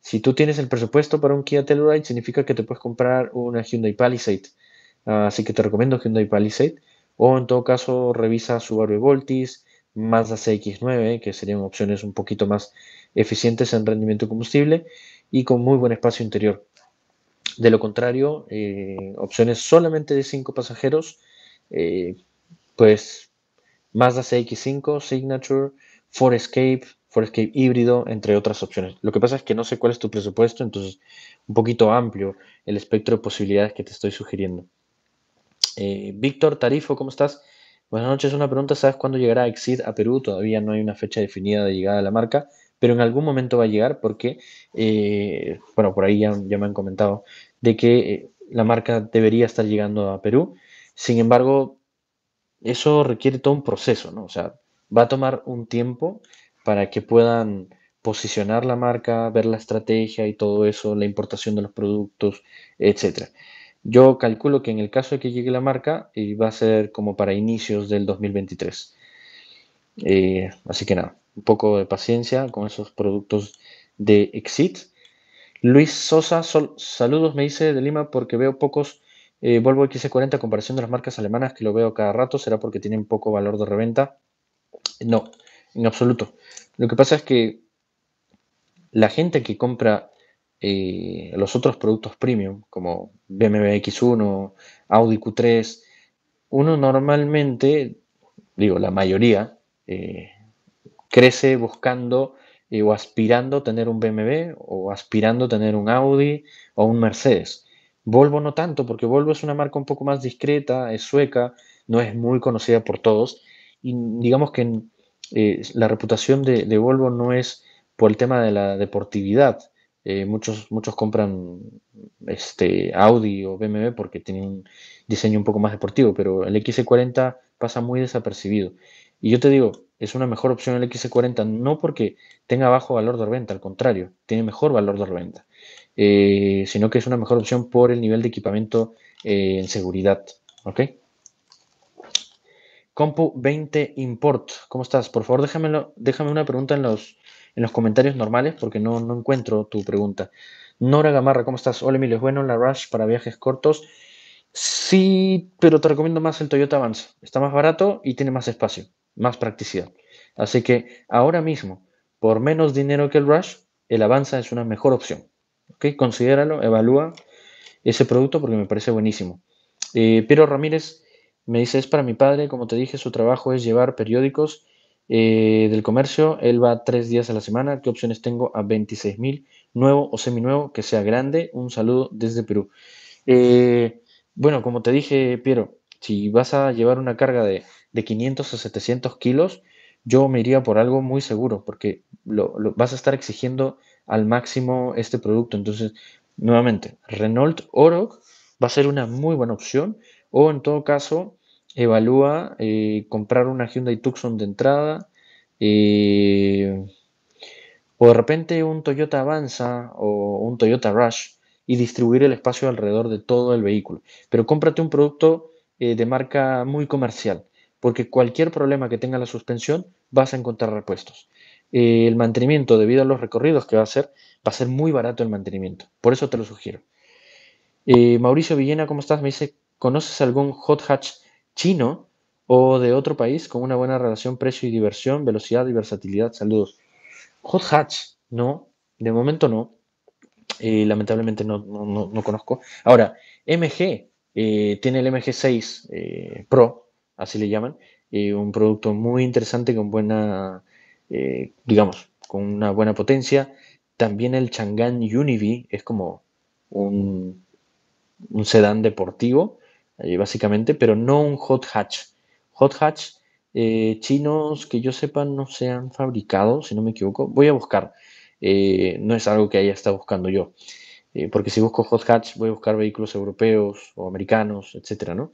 si tú tienes el presupuesto para un Kia Telluride, significa que te puedes comprar una Hyundai Palisade. así que te recomiendo Hyundai Palisade. O en todo caso, revisa Subaru Voltis Mazda CX9, que serían opciones un poquito más eficientes en rendimiento de combustible y con muy buen espacio interior. De lo contrario, eh, opciones solamente de 5 pasajeros, eh, pues Mazda CX5, Signature, Forescape, Forescape híbrido, entre otras opciones. Lo que pasa es que no sé cuál es tu presupuesto, entonces un poquito amplio el espectro de posibilidades que te estoy sugiriendo. Eh, Víctor Tarifo, ¿cómo estás? Buenas noches, una pregunta, ¿sabes cuándo llegará Exit a Perú? Todavía no hay una fecha definida de llegada de la marca, pero en algún momento va a llegar porque, eh, bueno, por ahí ya, ya, me han comentado de que eh, la marca debería estar llegando a Perú. Sin embargo, eso requiere todo un proceso, ¿no? O sea, va a tomar un tiempo para que puedan posicionar la marca, ver la estrategia y todo eso, la importación de los productos, etcétera. Yo calculo que en el caso de que llegue la marca, eh, va a ser como para inicios del 2023. Eh, así que nada, un poco de paciencia con esos productos de Exit. Luis Sosa, saludos, me dice de Lima porque veo pocos eh, Volvo XC40 a comparación de las marcas alemanas que lo veo cada rato. ¿Será porque tienen poco valor de reventa? No, en absoluto. Lo que pasa es que la gente que compra eh, los otros productos premium, como BMW X1, Audi Q3, uno normalmente, digo, la mayoría, eh, crece buscando eh, o aspirando tener un BMW o aspirando tener un Audi o un Mercedes. Volvo no tanto, porque Volvo es una marca un poco más discreta, es sueca, no es muy conocida por todos. Y digamos que la reputación de Volvo no es por el tema de la deportividad, eh, muchos, muchos compran este, Audi o BMW porque tienen un diseño un poco más deportivo, pero el XC40 pasa muy desapercibido. Y yo te digo, es una mejor opción el x 40 no porque tenga bajo valor de reventa, al contrario, tiene mejor valor de reventa, eh, sino que es una mejor opción por el nivel de equipamiento eh, en seguridad. ¿Ok? Compu 20 Import, ¿cómo estás? Por favor, déjamelo, déjame una pregunta en los en los comentarios normales porque no, encuentro tu pregunta. Nora Gamarra, ¿cómo estás? Hola Emilio, es bueno la Rush para viajes cortos. Sí, pero te recomiendo más el Toyota Avanza. Está más barato y tiene más espacio, más practicidad. Así que ahora mismo, por menos dinero que el Rush, el Avanza es una mejor opción. Considéralo, evalúa ese producto porque me parece buenísimo. Eh, Piero Ramírez me dice, es para mi padre, como te dije, su trabajo es llevar periódicos eh, del comercio, él va tres días a la semana. ¿Qué opciones tengo a 26.000? mil? Nuevo o seminuevo, que sea grande. Un saludo desde Perú. Eh, bueno, como te dije, Piero, si vas a llevar una carga de, 500 a 700 kilos, yo me iría por algo muy seguro, porque lo, vas a estar exigiendo al máximo este producto. Entonces, nuevamente, Renault Oroc va a ser una muy buena opción, o en todo caso, evalúa eh, comprar una Hyundai Tucson de entrada eh, o de repente un Toyota Avanza o un Toyota Rush y distribuir el espacio alrededor de todo el vehículo. Pero cómprate un producto eh, de marca muy comercial, porque cualquier problema que tenga la suspensión vas a encontrar repuestos. el mantenimiento, debido a los recorridos que va a hacer, va a ser muy barato el mantenimiento. Por eso te lo sugiero. Mauricio Villena, ¿cómo estás? Me dice, ¿conoces algún hot hatch chino o de otro país con una buena relación precio y diversión, velocidad y versatilidad. Saludos. Hot Hatch, no, de momento no. Eh, lamentablemente no, conozco. Ahora, MG eh, tiene el MG6 eh, Pro, así le llaman, un producto muy interesante con buena, digamos, con una buena potencia. También el Chang'an Univi es como un, un sedán deportivo eh, básicamente, pero no un hot hatch. Hot hatch eh, chinos que yo sepa no se han fabricado, si no me equivoco. Voy a buscar. Eh, no es algo que haya estado buscando yo. porque si busco hot hatch, voy a buscar vehículos europeos o americanos, etcétera, ¿no?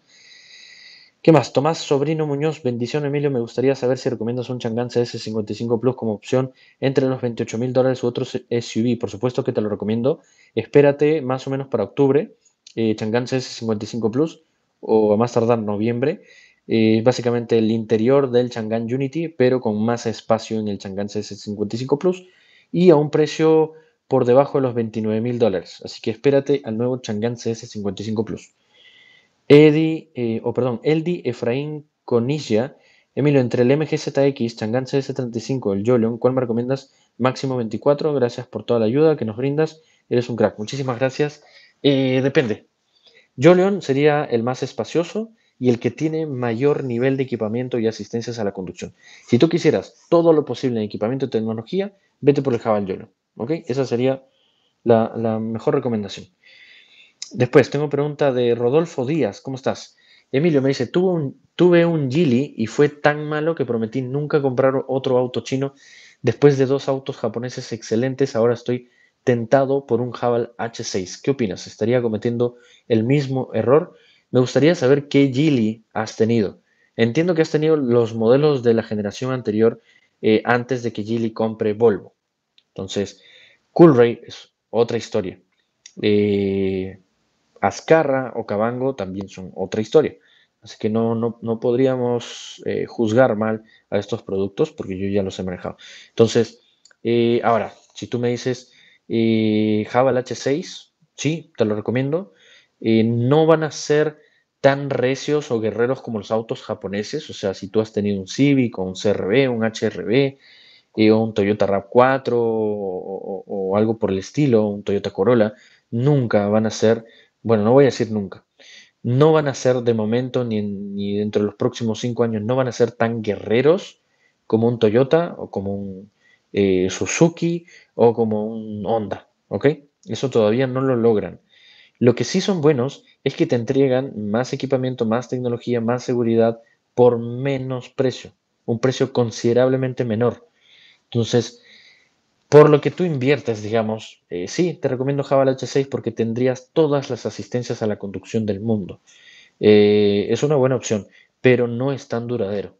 ¿Qué más? Tomás Sobrino Muñoz, bendición Emilio, me gustaría saber si recomiendas un Chang'an CS55 Plus como opción entre los 28 mil dólares u otros SUV. Por supuesto que te lo recomiendo. Espérate más o menos para octubre, Chang'an CS55 Plus o a más tardar noviembre. Eh, básicamente el interior del Chang'an Unity, pero con más espacio en el Chang'an CS55 Plus y a un precio por debajo de los 29 mil dólares. Así que espérate al nuevo Chang'an CS55 Plus. Eddie, eh, o perdón, Eldi Efraín Conilla, Emilio, entre el MGZX, Chang'an CS35, el Jolion, ¿cuál me recomiendas? Máximo 24, gracias por toda la ayuda que nos brindas, eres un crack. Muchísimas gracias. Eh, depende, Jolion sería el más espacioso y el que tiene mayor nivel de equipamiento y asistencias a la conducción. Si tú quisieras todo lo posible en equipamiento y tecnología, vete por el Jabal Jolion. Esa sería la, mejor recomendación. Después, tengo pregunta de Rodolfo Díaz. ¿Cómo estás? Emilio me dice, tuve un, tuve un y fue tan malo que prometí nunca comprar otro auto chino. Después de dos autos japoneses excelentes, ahora estoy tentado por un Javal H6. ¿Qué opinas? ¿Estaría cometiendo el mismo error? Me gustaría saber qué Gili has tenido. Entiendo que has tenido los modelos de la generación anterior eh, antes de que Gili compre Volvo. Entonces, Coolray es otra historia. Eh, Azcarra o Cabango también son otra historia. Así que no, no, podríamos eh, juzgar mal a estos productos porque yo ya los he manejado. Entonces, ahora, si tú me dices, y eh, H6, sí, te lo recomiendo. Eh, no van a ser tan recios o guerreros como los autos japoneses, o sea, si tú has tenido un Civic o un CRB, un HRB, o eh, un Toyota RAV4 o, algo por el estilo, un Toyota Corolla, nunca van a ser, bueno, no voy a decir nunca, no van a ser de momento ni, ni dentro de los próximos cinco años, no van a ser tan guerreros como un Toyota o como un, eh, Suzuki o como un Honda, ¿ok? Eso todavía no lo logran. Lo que sí son buenos es que te entregan más equipamiento, más tecnología, más seguridad por menos precio, un precio considerablemente menor. Entonces, por lo que tú inviertes, digamos, eh, sí, te recomiendo Java H6 porque tendrías todas las asistencias a la conducción del mundo. Eh, es una buena opción, pero no es tan duradero.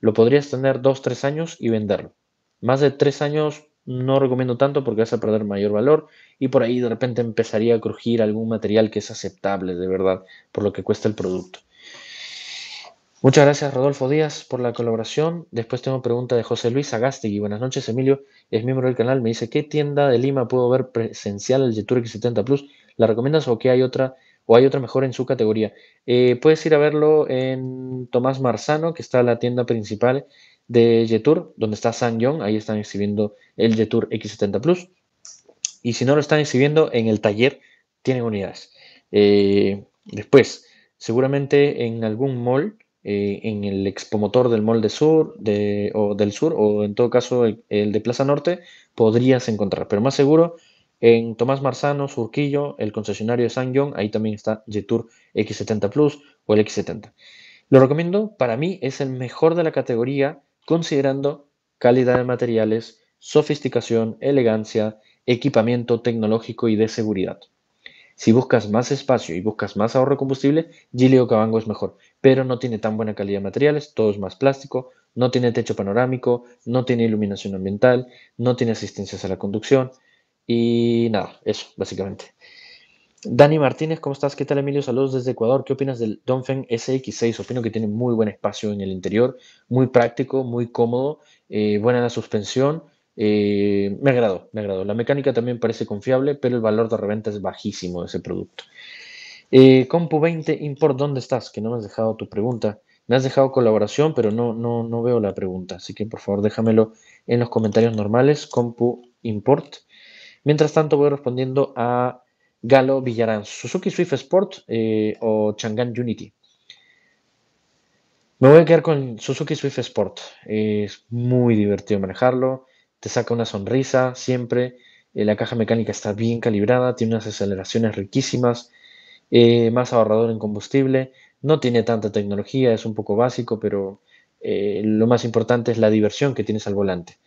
Lo podrías tener dos, tres años y venderlo. Más de tres años no recomiendo tanto porque vas a perder mayor valor y por ahí de repente empezaría a crujir algún material que es aceptable de verdad por lo que cuesta el producto. Muchas gracias Rodolfo Díaz por la colaboración. Después tengo pregunta de José Luis y Buenas noches Emilio, es miembro del canal. Me dice, ¿qué tienda de Lima puedo ver presencial el X 70 Plus? ¿La recomiendas o qué hay otra o hay otra mejor en su categoría? Eh, puedes ir a verlo en Tomás Marzano, que está la tienda principal de Jetour donde está San Young, ahí están exhibiendo el Jetour X70 Plus. Y si no lo están exhibiendo, en el taller tienen unidades. Eh, después, seguramente en algún mall, eh, en el expomotor del mall sur, de, del sur, o en todo caso el, de Plaza Norte, podrías encontrar. Pero más seguro, en Tomás Marzano, Surquillo, el concesionario de San John, ahí también está Jetour X70 Plus o el X70. Lo recomiendo, para mí es el mejor de la categoría considerando calidad de materiales, sofisticación, elegancia, equipamiento tecnológico y de seguridad. Si buscas más espacio y buscas más ahorro combustible, Gilio Cabango es mejor, pero no tiene tan buena calidad de materiales, todo es más plástico, no tiene techo panorámico, no tiene iluminación ambiental, no tiene asistencias a la conducción y nada, eso básicamente. Dani Martínez, ¿cómo estás? ¿Qué tal, Emilio? Saludos desde Ecuador. ¿Qué opinas del Donfen SX6? Opino que tiene muy buen espacio en el interior, muy práctico, muy cómodo, eh, buena la suspensión. Eh, me agradó, me agradó. La mecánica también parece confiable, pero el valor de reventa es bajísimo de ese producto. Eh, Compu20 Import, ¿dónde estás? Que no me has dejado tu pregunta. Me has dejado colaboración, pero no, no, no veo la pregunta. Así que por favor déjamelo en los comentarios normales, Compu Import. Mientras tanto voy respondiendo a Galo, Villarán, Suzuki Swift Sport eh, o Chang'an Unity. Me voy a quedar con Suzuki Swift Sport. es muy divertido manejarlo. Te saca una sonrisa siempre. Eh, la caja mecánica está bien calibrada. Tiene unas aceleraciones riquísimas. Eh, más ahorrador en combustible. No tiene tanta tecnología. Es un poco básico, pero lo más importante es la diversión que tienes al volante.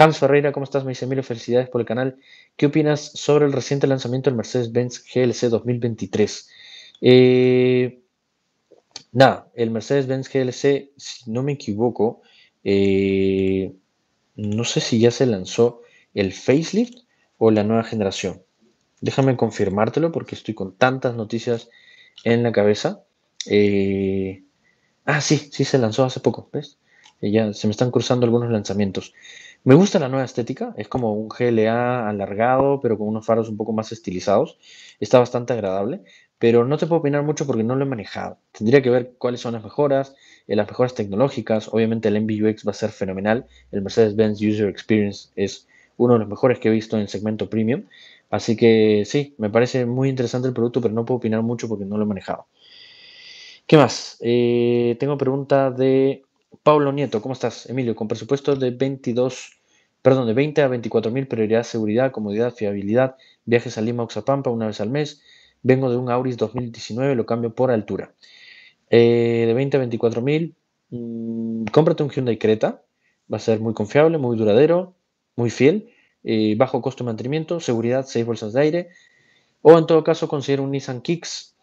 Hans Ferreira, ¿cómo estás? Me dice felicidades por el canal. ¿Qué opinas sobre el reciente lanzamiento del Mercedes-Benz GLC 2023? Eh, nada, el Mercedes-Benz GLC, si no me equivoco, eh, no sé si ya se lanzó el facelift o la nueva generación. Déjame confirmártelo porque estoy con tantas noticias en la cabeza. Eh, ah, sí, sí se lanzó hace poco, ¿ves? ya se me están cruzando algunos lanzamientos. Me gusta la nueva estética, es como un GLA alargado, pero con unos faros un poco más estilizados. Está bastante agradable, pero no te puedo opinar mucho porque no lo he manejado. Tendría que ver cuáles son las mejoras, eh, las mejoras tecnológicas. Obviamente el MBUX va a ser fenomenal. El Mercedes-Benz User Experience es uno de los mejores que he visto en segmento premium. Así que sí, me parece muy interesante el producto, pero no puedo opinar mucho porque no lo he manejado. ¿Qué más? Eh, tengo pregunta de Pablo Nieto, ¿cómo estás? Emilio, con presupuesto de 22, perdón, de 20 a 24 mil, prioridad, seguridad, comodidad, fiabilidad, viajes a Lima, Oxapampa una vez al mes. Vengo de un Auris 2019, lo cambio por altura. Eh, de 20 a 24 mil, mm, cómprate un Hyundai Creta, va a ser muy confiable, muy duradero, muy fiel, eh, bajo costo de mantenimiento, seguridad, seis bolsas de aire, o en todo caso considera un Nissan Kicks,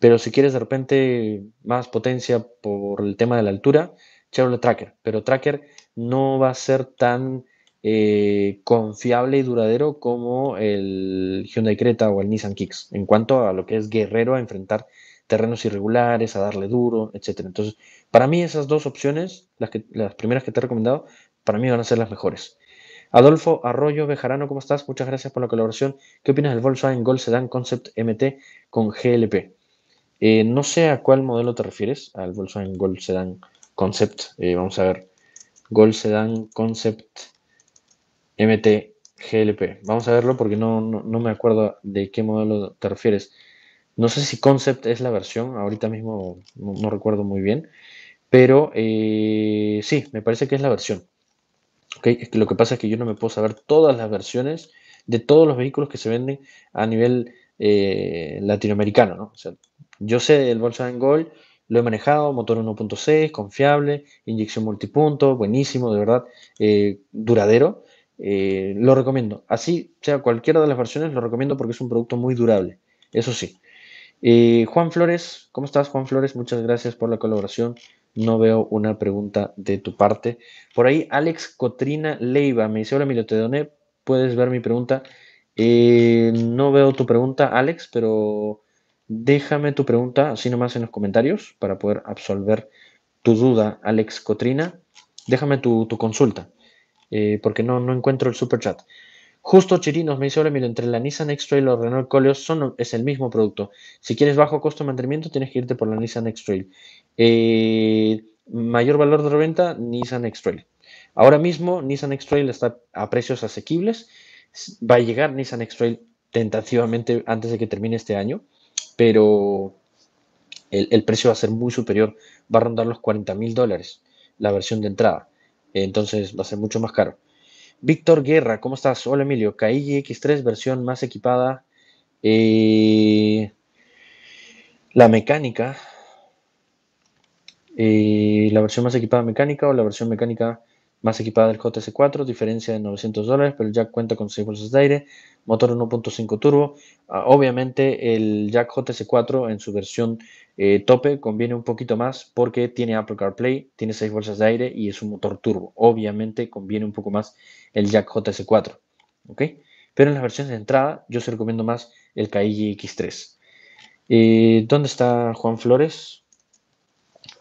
pero si quieres de repente más potencia por el tema de la altura, Chevrolet Tracker, pero Tracker no va a ser tan eh, confiable y duradero como el Hyundai Creta o el Nissan Kicks, en cuanto a lo que es guerrero a enfrentar terrenos irregulares, a darle duro, etc. Entonces, para mí esas dos opciones, las, primeras que te he recomendado, para mí van a ser las mejores. Adolfo Arroyo Bejarano, ¿cómo estás? Muchas gracias por la colaboración. ¿Qué opinas del Volkswagen Gol Sedan Concept MT con GLP? Eh, no sé a cuál modelo te refieres, al Volkswagen Gol Sedan concept, eh, vamos a ver, Gol Sedan Concept MT GLP. Vamos a verlo porque no, me acuerdo de qué modelo te refieres. No sé si Concept es la versión, ahorita mismo no, recuerdo muy bien, pero eh, sí, me parece que es la versión. que lo que pasa es que yo no me puedo saber todas las versiones de todos los vehículos que se venden a nivel eh, latinoamericano. ¿no? yo sé del Volkswagen Gol, lo he manejado, motor 1.6, confiable, inyección multipunto, buenísimo, de verdad, eh, duradero. Eh, lo recomiendo. Así sea cualquiera de las versiones, lo recomiendo porque es un producto muy durable. Eso sí. Eh, Juan Flores, ¿cómo estás, Juan Flores? Muchas gracias por la colaboración. No veo una pregunta de tu parte. Por ahí, Alex Cotrina Leiva me dice: Hola, Emilio, te doné. Puedes ver mi pregunta. no veo tu pregunta, Alex, pero Déjame tu pregunta así nomás en los comentarios para poder absolver tu duda, Alex Cotrina. Déjame tu, consulta, eh, porque no, no encuentro el super chat. Justo Chirinos me dice, hola, mira, entre la Nissan X-Trail o Renault Coleos son, es el mismo producto. Si quieres bajo costo de mantenimiento, tienes que irte por la Nissan X-Trail. Eh, mayor valor de reventa, Nissan X-Trail. Ahora mismo, Nissan x está a precios asequibles. Va a llegar Nissan X-Trail tentativamente antes de que termine este año pero el, precio va a ser muy superior, va a rondar los 40 mil dólares la versión de entrada, entonces va a ser mucho más caro. Víctor Guerra, ¿cómo estás? Hola Emilio, KI 3 versión más equipada. Eh, la mecánica, eh, la versión más equipada mecánica o la versión mecánica más equipada del JS4, diferencia de 900 dólares, pero el jack cuenta con 6 bolsas de aire, motor 1.5 turbo. Ah, obviamente el jack JS4 en su versión eh, tope conviene un poquito más porque tiene Apple CarPlay, tiene 6 bolsas de aire y es un motor turbo. Obviamente conviene un poco más el jack JS4. Pero en las versiones de entrada yo se recomiendo más el KI X3. Eh, ¿Dónde está Juan Flores?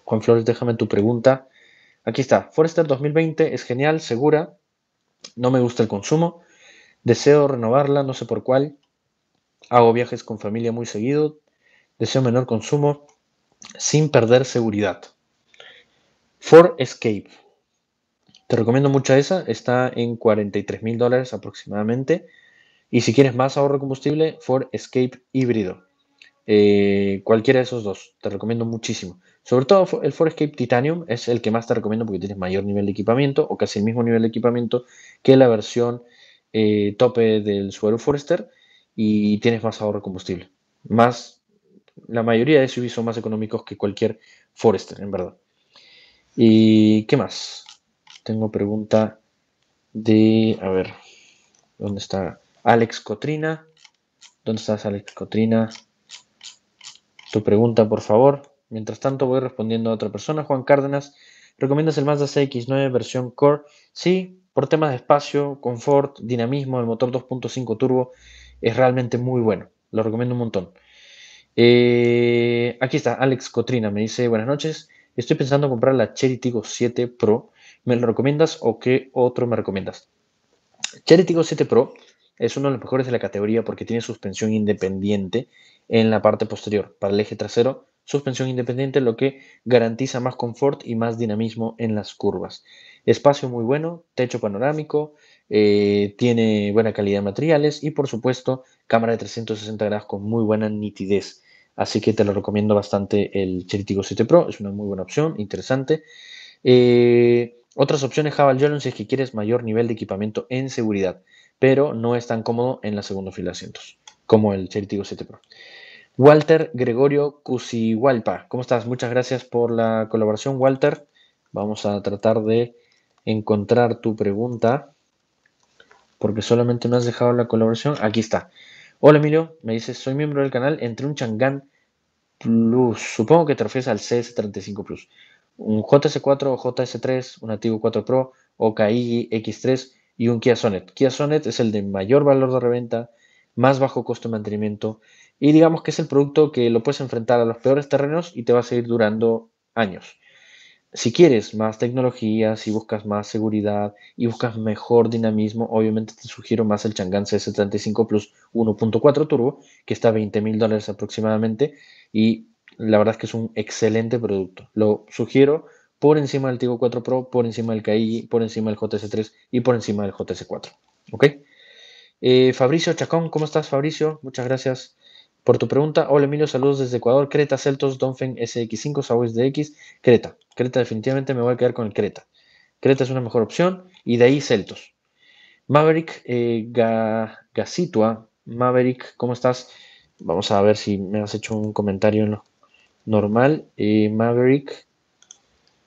Juan Flores, déjame tu pregunta. Aquí está, Forester 2020 es genial, segura, no me gusta el consumo, deseo renovarla, no sé por cuál, hago viajes con familia muy seguido, deseo menor consumo, sin perder seguridad. For Escape. Te recomiendo mucho esa, está en 43 mil dólares aproximadamente. Y si quieres más ahorro combustible, For Escape híbrido. Eh, cualquiera de esos dos, te recomiendo muchísimo. Sobre todo el Forescape Titanium es el que más te recomiendo porque tienes mayor nivel de equipamiento o casi el mismo nivel de equipamiento que la versión eh, tope del suero Forester y tienes más ahorro de combustible. Más, la mayoría de SUV son más económicos que cualquier Forester, en verdad. ¿Y qué más? Tengo pregunta de, a ver, ¿dónde está Alex Cotrina? ¿Dónde estás, Alex Cotrina? tu pregunta, por favor. Mientras tanto, voy respondiendo a otra persona. Juan Cárdenas, ¿recomiendas el Mazda CX9 versión Core? Sí, por temas de espacio, confort, dinamismo, el motor 2.5 turbo es realmente muy bueno. Lo recomiendo un montón. Eh, aquí está, Alex Cotrina me dice, buenas noches, estoy pensando en comprar la Cherry 7 Pro. ¿Me lo recomiendas o qué otro me recomiendas? Cherry 7 Pro es uno de los mejores de la categoría porque tiene suspensión independiente en la parte posterior. Para el eje trasero, suspensión independiente, lo que garantiza más confort y más dinamismo en las curvas. Espacio muy bueno, techo panorámico, eh, tiene buena calidad de materiales y por supuesto cámara de 360 grados con muy buena nitidez. Así que te lo recomiendo bastante el Cheritigo 7 Pro, es una muy buena opción, interesante. Eh, otras opciones Java Yolon si es que quieres mayor nivel de equipamiento en seguridad, pero no es tan cómodo en la segunda fila de asientos como el Cheritigo 7 Pro. Walter Gregorio Cusihualpa, ¿cómo estás? Muchas gracias por la colaboración, Walter. Vamos a tratar de encontrar tu pregunta, porque solamente no has dejado la colaboración. Aquí está. Hola Emilio, me dices, soy miembro del canal entre un Chang'an Plus, supongo que te refieres al CS35 Plus, un JS4 JS3, un Ativo 4 Pro o Kaigi X3 y un Kia Sonet. Kia Sonet es el de mayor valor de reventa, más bajo costo de mantenimiento y digamos que es el producto que lo puedes enfrentar a los peores terrenos y te va a seguir durando años. Si quieres más tecnología, si buscas más seguridad y buscas mejor dinamismo, obviamente te sugiero más el Chang'an C75 Plus 1.4 Turbo, que está a 20 mil dólares aproximadamente y la verdad es que es un excelente producto. Lo sugiero por encima del Tigo 4 Pro, por encima del KI, por encima del JS3 y por encima del JS4. ¿Ok? Eh, Fabricio Chacón, ¿cómo estás, Fabricio? Muchas gracias por tu pregunta. Hola, Emilio, saludos desde Ecuador. Creta, Celtos, Donfen, SX5, de x Creta. Creta, definitivamente me voy a quedar con el Creta. Creta es una mejor opción y de ahí Celtos. Maverick eh, Gasitua, Maverick, ¿cómo estás? Vamos a ver si me has hecho un comentario normal. Eh, Maverick,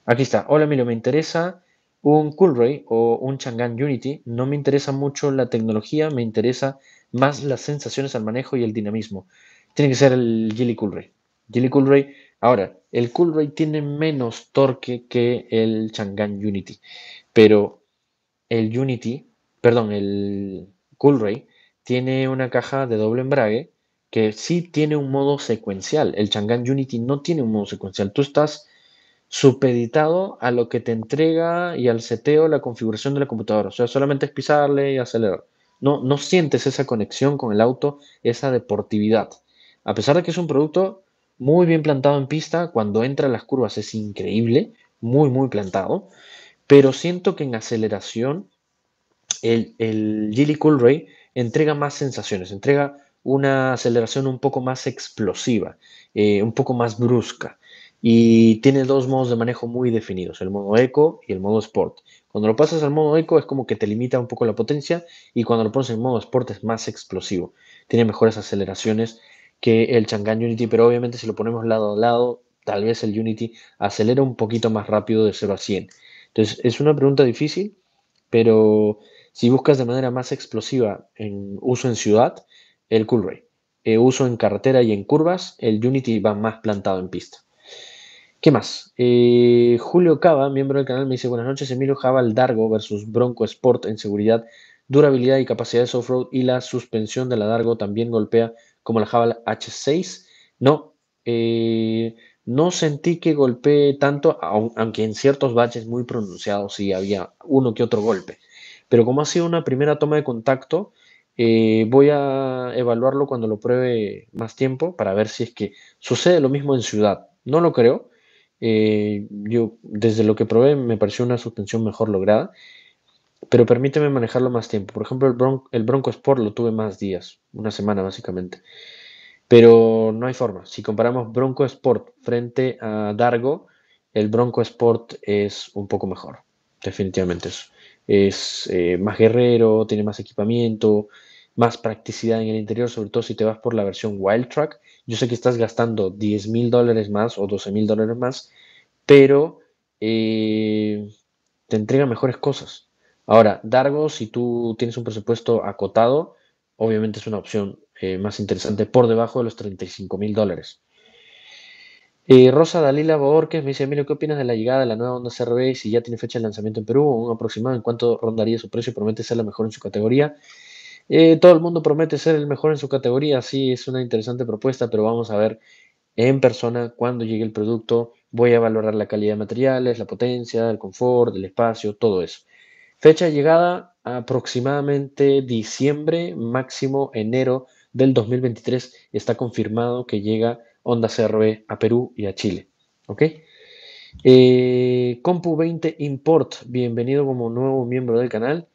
aquí está. Hola, Emilio, me interesa un Coolray o un Chang'an Unity, no me interesa mucho la tecnología, me interesa más las sensaciones al manejo y el dinamismo. Tiene que ser el Gilly Coolray. Gilly Coolray, ahora, el Coolray tiene menos torque que el Chang'an Unity, pero el Unity, perdón, el Coolray tiene una caja de doble embrague que sí tiene un modo secuencial. El Chang'an Unity no tiene un modo secuencial. Tú estás supeditado a lo que te entrega y al seteo la configuración de la computadora. O sea, solamente es pisarle y acelerar. No, no sientes esa conexión con el auto, esa deportividad. A pesar de que es un producto muy bien plantado en pista, cuando entra a las curvas es increíble, muy, muy plantado. Pero siento que en aceleración el, el Gilly Ray entrega más sensaciones, entrega una aceleración un poco más explosiva, eh, un poco más brusca y tiene dos modos de manejo muy definidos, el modo eco y el modo sport. Cuando lo pasas al modo eco es como que te limita un poco la potencia y cuando lo pones en modo sport es más explosivo. Tiene mejores aceleraciones que el Chang'an Unity, pero obviamente si lo ponemos lado a lado, tal vez el Unity acelera un poquito más rápido de 0 a 100. Entonces es una pregunta difícil, pero si buscas de manera más explosiva en uso en ciudad, el Coolray. Eh, uso en carretera y en curvas, el Unity va más plantado en pista. ¿Qué más? Eh, Julio Cava, miembro del canal, me dice buenas noches. Emilio Jabal Dargo versus Bronco Sport en seguridad, durabilidad y capacidad de off-road y la suspensión de la Dargo también golpea como la Jabal H6. No, eh, no sentí que golpee tanto, aunque en ciertos baches muy pronunciados sí había uno que otro golpe. Pero como ha sido una primera toma de contacto, eh, voy a evaluarlo cuando lo pruebe más tiempo para ver si es que sucede lo mismo en ciudad. No lo creo, eh, yo, desde lo que probé, me pareció una suspensión mejor lograda, pero permíteme manejarlo más tiempo. Por ejemplo, el, Bronco Sport lo tuve más días, una semana básicamente. Pero no hay forma. Si comparamos Bronco Sport frente a Dargo, el Bronco Sport es un poco mejor, definitivamente Es eh, más guerrero, tiene más equipamiento, más practicidad en el interior, sobre todo si te vas por la versión Wild Yo sé que estás gastando 10 mil dólares más o 12 mil dólares más, pero eh, te entrega mejores cosas. Ahora, Dargo, si tú tienes un presupuesto acotado, obviamente es una opción eh, más interesante por debajo de los 35 mil dólares. Eh, Rosa Dalila Borges me dice, Emilio, ¿qué opinas de la llegada de la nueva onda CRB si ya tiene fecha de lanzamiento en Perú o un aproximado en cuánto rondaría su precio? Promete ser la mejor en su categoría. Eh, todo el mundo promete ser el mejor en su categoría, sí, es una interesante propuesta, pero vamos a ver en persona cuando llegue el producto. Voy a valorar la calidad de materiales, la potencia, el confort, el espacio, todo eso. Fecha de llegada aproximadamente diciembre, máximo enero del 2023. Está confirmado que llega Honda CRB a Perú y a Chile. ¿Ok? Eh, Compu20 Import, bienvenido como nuevo miembro del canal.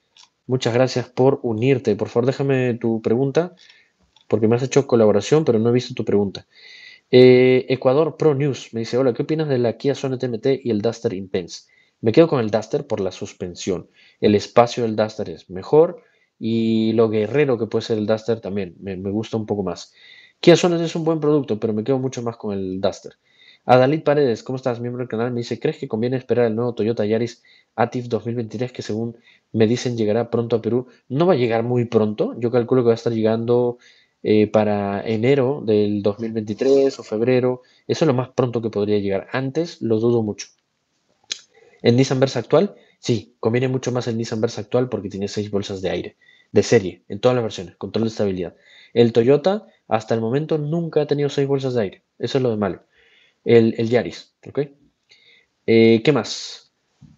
Muchas gracias por unirte. Por favor, déjame tu pregunta, porque me has hecho colaboración, pero no he visto tu pregunta. Eh, Ecuador Pro News me dice, hola, ¿qué opinas de la Kia Zone TMT y el Duster Intense? Me quedo con el Duster por la suspensión. El espacio del Duster es mejor y lo guerrero que puede ser el Duster también me, gusta un poco más. Kia Zones es un buen producto, pero me quedo mucho más con el Duster. Adalid Paredes, ¿cómo estás? Miembro del canal, me dice, ¿crees que conviene esperar el nuevo Toyota Yaris ATIF 2023 que según me dicen llegará pronto a Perú. No va a llegar muy pronto, yo calculo que va a estar llegando eh, para enero del 2023 o febrero. Eso es lo más pronto que podría llegar. Antes lo dudo mucho. En Nissan Versa actual, sí, conviene mucho más el Nissan Versa actual porque tiene seis bolsas de aire de serie en todas las versiones, control de estabilidad. El Toyota hasta el momento nunca ha tenido seis bolsas de aire. Eso es lo de malo. El, Yaris, ¿ok? Eh, ¿Qué más?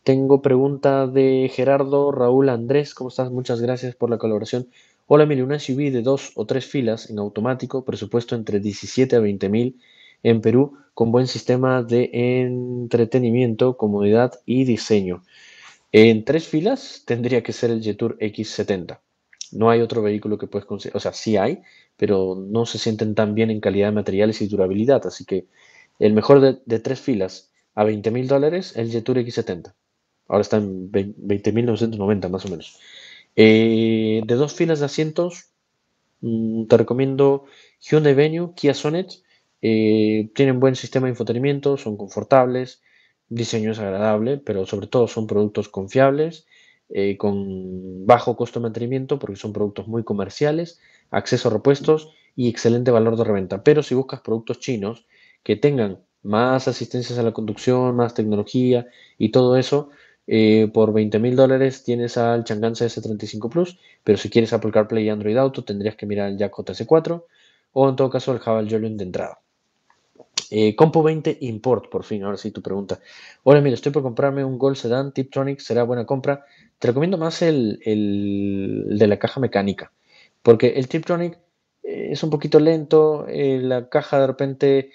Tengo pregunta de Gerardo Raúl Andrés. ¿Cómo estás? Muchas gracias por la colaboración. Hola, Emilio, una SUV de dos o tres filas en automático, presupuesto entre 17 a 20 mil en Perú, con buen sistema de entretenimiento, comodidad y diseño. En tres filas tendría que ser el Jetour X70. No hay otro vehículo que puedes conseguir, o sea, sí hay, pero no se sienten tan bien en calidad de materiales y durabilidad. Así que el mejor de, tres filas a 20 mil dólares, el Jetour X70. Ahora está en 20.990 más o menos. Eh, de dos filas de asientos, mm, te recomiendo Hyundai Venue, Kia Sonet. Eh, tienen buen sistema de infotenimiento, son confortables, diseño es agradable, pero sobre todo son productos confiables, eh, con bajo costo de mantenimiento porque son productos muy comerciales, acceso a repuestos y excelente valor de reventa. Pero si buscas productos chinos que tengan más asistencias a la conducción, más tecnología y todo eso, eh, por 20 mil dólares tienes al Chang'an CS35 Plus, pero si quieres Apple CarPlay y Android Auto tendrías que mirar el Jack JC4 o en todo caso el Haval Jolion de entrada. Eh, Compo 20 Import, por fin, ahora sí tu pregunta. Hola, mira, estoy por comprarme un Gol Sedan Tiptronic, será buena compra. Te recomiendo más el, de la caja mecánica, porque el Tiptronic eh, es un poquito lento, la caja de repente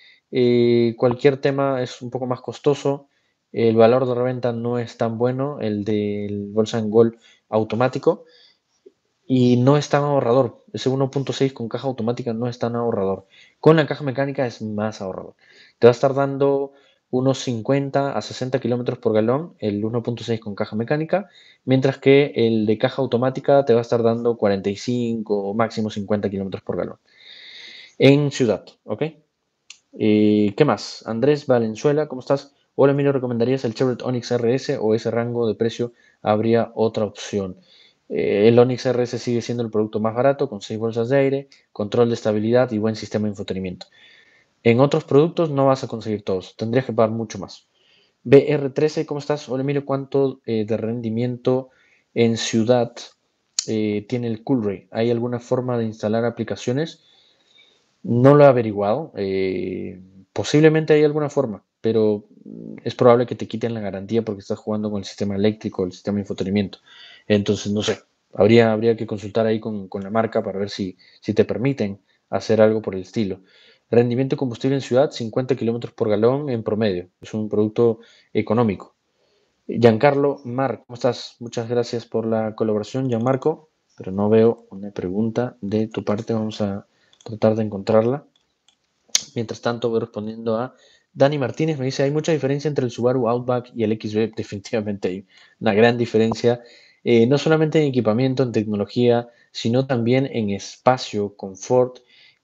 cualquier tema es un poco más costoso el valor de reventa no es tan bueno, el del Bolsa Gol automático. Y no es tan ahorrador. Ese 1.6 con caja automática no es tan ahorrador. Con la caja mecánica es más ahorrador. Te va a estar dando unos 50 a 60 kilómetros por galón el 1.6 con caja mecánica, mientras que el de caja automática te va a estar dando 45 o máximo 50 kilómetros por galón en ciudad. ¿Ok? Eh, ¿Qué más? Andrés Valenzuela, ¿cómo estás? Hola Emilio, recomendarías el Chevrolet Onix RS o ese rango de precio habría otra opción. Eh, el Onix RS sigue siendo el producto más barato con 6 bolsas de aire, control de estabilidad y buen sistema de infotenimiento. En otros productos no vas a conseguir todos, tendrías que pagar mucho más. BR13, ¿cómo estás? Hola Emilio, ¿cuánto eh, de rendimiento en ciudad eh, tiene el Coolray? ¿Hay alguna forma de instalar aplicaciones? No lo he averiguado, posiblemente hay alguna forma pero mm, es probable que te quiten la garantía porque estás jugando con el sistema eléctrico, el sistema de infotenimiento. Entonces, no sé, habría, habría que consultar ahí con, la marca para ver si, si te permiten hacer algo por el estilo. Rendimiento de combustible en ciudad, 50 kilómetros por galón en promedio. Es un producto económico. Giancarlo Mar, ¿cómo estás? Muchas gracias por la colaboración, Gianmarco. Pero no veo una pregunta de tu parte. Vamos a tratar de encontrarla. Mientras tanto, voy respondiendo a Dani Martínez me dice, hay mucha diferencia entre el Subaru Outback y el XB. (laughs) Definitivamente hay una gran diferencia, eh, no solamente en equipamiento, en tecnología, sino también en espacio, confort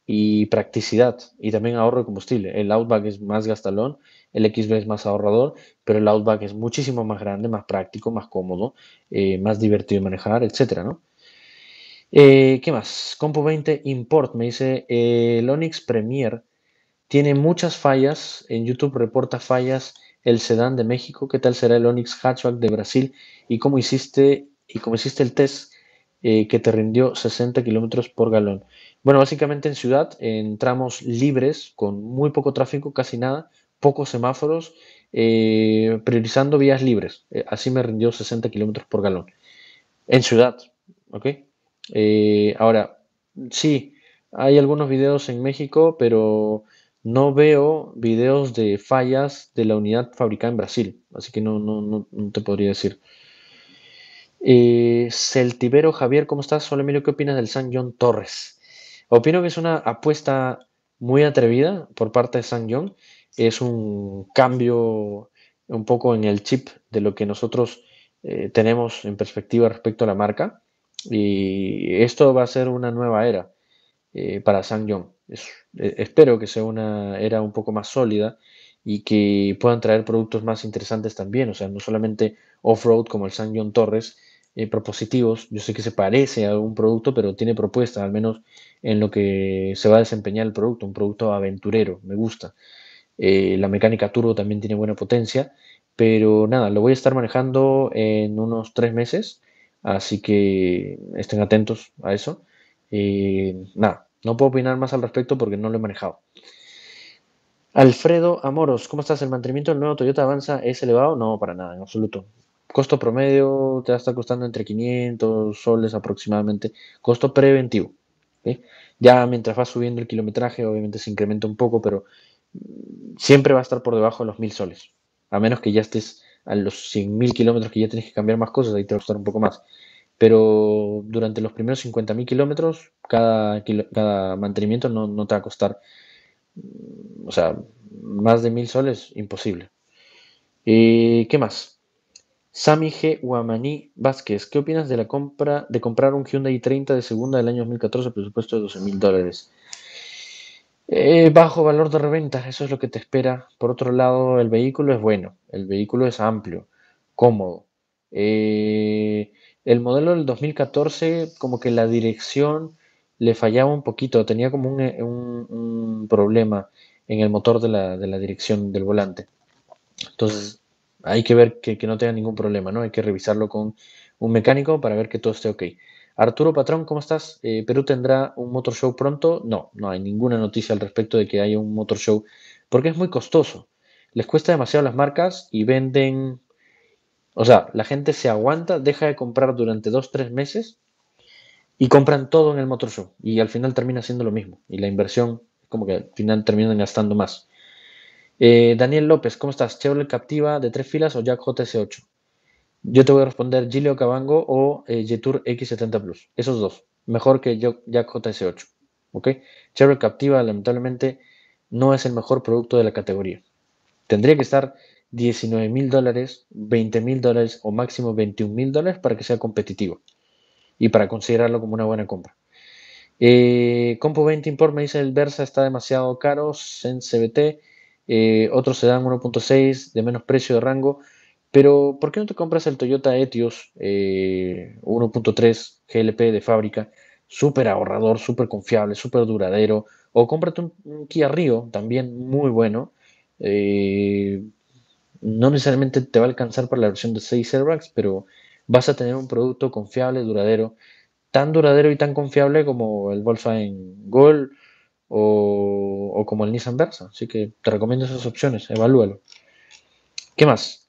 y practicidad, y también ahorro de combustible. El Outback es más gastalón, el XB es más ahorrador, pero el Outback es muchísimo más grande, más práctico, más cómodo, eh, más divertido de manejar, etcétera, eh, ¿Qué más? Compo 20 Import me dice, el Onix Premier tiene muchas fallas, en YouTube reporta fallas el sedán de México, qué tal será el Onix Hatchback de Brasil y cómo hiciste, y cómo hiciste el test eh, que te rindió 60 kilómetros por galón. Bueno, básicamente en ciudad, en tramos libres, con muy poco tráfico, casi nada, pocos semáforos, eh, priorizando vías libres. Eh, así me rindió 60 kilómetros por galón. En ciudad, ¿ok? ahora, sí, hay algunos videos en México, pero no veo videos de fallas de la unidad fabricada en Brasil, así que no, no, te podría decir. Eh, Celtibero Javier, ¿cómo estás? Hola Emilio, ¿qué opinas del San John Torres? Opino que es una apuesta muy atrevida por parte de San John. Es un cambio un poco en el chip de lo que nosotros eh, tenemos en perspectiva respecto a la marca. Y esto va a ser una nueva era eh, para San John. Eh, espero que sea una era un poco más sólida y que puedan traer productos más interesantes también, o sea, no solamente off-road como el San John Torres, eh, propositivos, yo sé que se parece a un producto, pero tiene propuesta, al menos en lo que se va a desempeñar el producto, un producto aventurero, me gusta. Eh, la mecánica turbo también tiene buena potencia, pero nada, lo voy a estar manejando en unos tres meses, así que estén atentos a eso. nada, no puedo opinar más al respecto porque no lo he manejado. Alfredo Amoros, ¿cómo estás? ¿El mantenimiento del nuevo Toyota Avanza es elevado? No, para nada, en absoluto. Costo promedio te va a estar costando entre 500 soles aproximadamente. Costo preventivo. Ya mientras vas subiendo el kilometraje, obviamente se incrementa un poco, pero siempre va a estar por debajo de los 1000 soles. A menos que ya estés a los 100.000 kilómetros que ya tienes que cambiar más cosas, ahí te va a costar un poco más pero durante los primeros 50.000 kilómetros, cada, mantenimiento no, te va a costar, mm, o sea, más de mil soles, imposible. ¿Qué más? Sami G. Guamaní Vázquez, ¿qué opinas de la compra de comprar un Hyundai 30 de segunda del año 2014 presupuesto de 12 mil dólares? Eh, bajo valor de reventa, eso es lo que te espera. Por otro lado, el vehículo es bueno, el vehículo es amplio, cómodo. Eh, el modelo del 2014 como que la dirección le fallaba un poquito, tenía como un, eh, problema en el motor de la, dirección del volante. Entonces hay que ver que, no tenga ningún problema, ¿no? Hay que revisarlo con un mecánico para ver que todo esté ok. Arturo Patrón, ¿cómo estás? Eh, ¿Perú tendrá un motor show pronto? No, no hay ninguna noticia al respecto de que haya un motor show porque es muy costoso. Les cuesta demasiado las marcas y venden o sea, la gente se aguanta, deja de comprar durante dos, tres meses y compran todo en el motor show. Y al final termina siendo lo mismo. Y la inversión, como que al final terminan gastando más. Eh, Daniel López, ¿cómo estás? ¿Chevrolet Captiva de tres filas o Jack JS8? Yo te voy a responder Gilio Cabango o Jetour eh, X70 Plus. Esos dos. Mejor que Jack JS8. ¿Ok? Chevrolet Captiva, lamentablemente, no es el mejor producto de la categoría. Tendría que estar 19 mil dólares, 20 mil dólares o máximo 21 mil dólares para que sea competitivo y para considerarlo como una buena compra. Eh, Compo 20 Import me dice el Versa está demasiado caro en CBT. Eh, otros se dan 1.6 de menos precio de rango. Pero ¿por qué no te compras el Toyota Etios 1.3 eh, GLP de fábrica? Súper ahorrador, súper confiable, súper duradero. O cómprate un, Kia Rio, también muy bueno no necesariamente te va a alcanzar para la versión de 6 airbags, pero vas a tener un producto confiable, duradero, tan duradero y tan confiable como el Volkswagen Gol o, como el Nissan Versa. Así que te recomiendo esas opciones, evalúalo. ¿Qué más?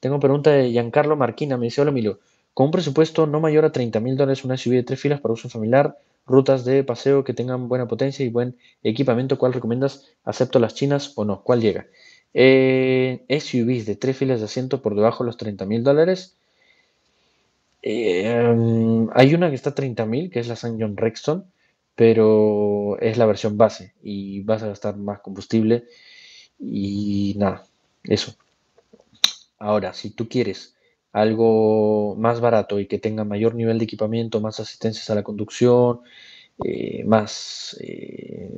Tengo pregunta de Giancarlo Marquina, me dice, hola Milo, con un presupuesto no mayor a 30 mil dólares una SUV de tres filas para uso familiar, rutas de paseo que tengan buena potencia y buen equipamiento, ¿cuál recomiendas? ¿Acepto las chinas o no? ¿Cuál llega? Eh, SUVs de tres filas de asiento por debajo de los 30 mil dólares. Eh, hay una que está a 30 mil, que es la San John Rexton, pero es la versión base y vas a gastar más combustible y nada, eso. Ahora, si tú quieres algo más barato y que tenga mayor nivel de equipamiento, más asistencias a la conducción, eh, más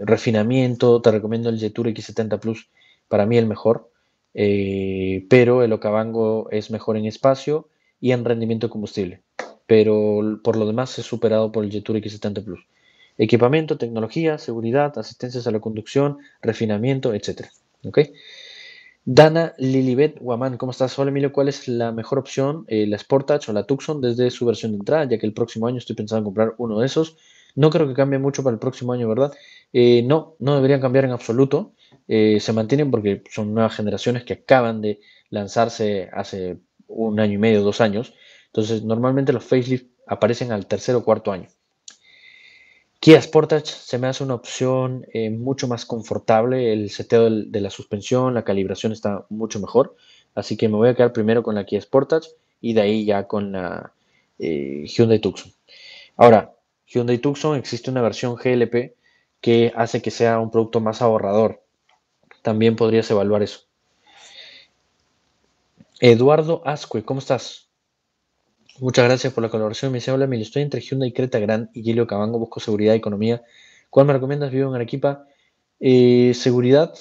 refinamiento, te recomiendo el Jetour X70 Plus para mí el mejor, eh, pero el Okavango es mejor en espacio y en rendimiento de combustible, pero por lo demás es superado por el Yeturi X70 Plus. Equipamiento, tecnología, seguridad, asistencias a la conducción, refinamiento, etc. Dana Lilibet Guamán, ¿cómo estás? Hola Emilio, ¿cuál es la mejor opción, eh, la Sportage o la Tucson desde su versión de entrada? Ya que el próximo año estoy pensando en comprar uno de esos no creo que cambie mucho para el próximo año, ¿verdad? Eh, no, no deberían cambiar en absoluto. Eh, se mantienen porque son nuevas generaciones que acaban de lanzarse hace un año y medio, dos años. Entonces, normalmente los facelift aparecen al tercer o cuarto año. Kia Sportage se me hace una opción eh, mucho más confortable. El seteo de la suspensión, la calibración está mucho mejor. Así que me voy a quedar primero con la Kia Sportage y de ahí ya con la Hyundai Tucson. Ahora, Hyundai Tucson existe una versión GLP que hace que sea un producto más ahorrador. También podrías evaluar eso. Eduardo Ascue, ¿cómo estás? Muchas gracias por la colaboración. Me dice, hola, me estoy entre Hyundai Creta Gran y Gilio Cabango, busco seguridad y economía. ¿Cuál me recomiendas? Vivo en Arequipa. Eh, seguridad,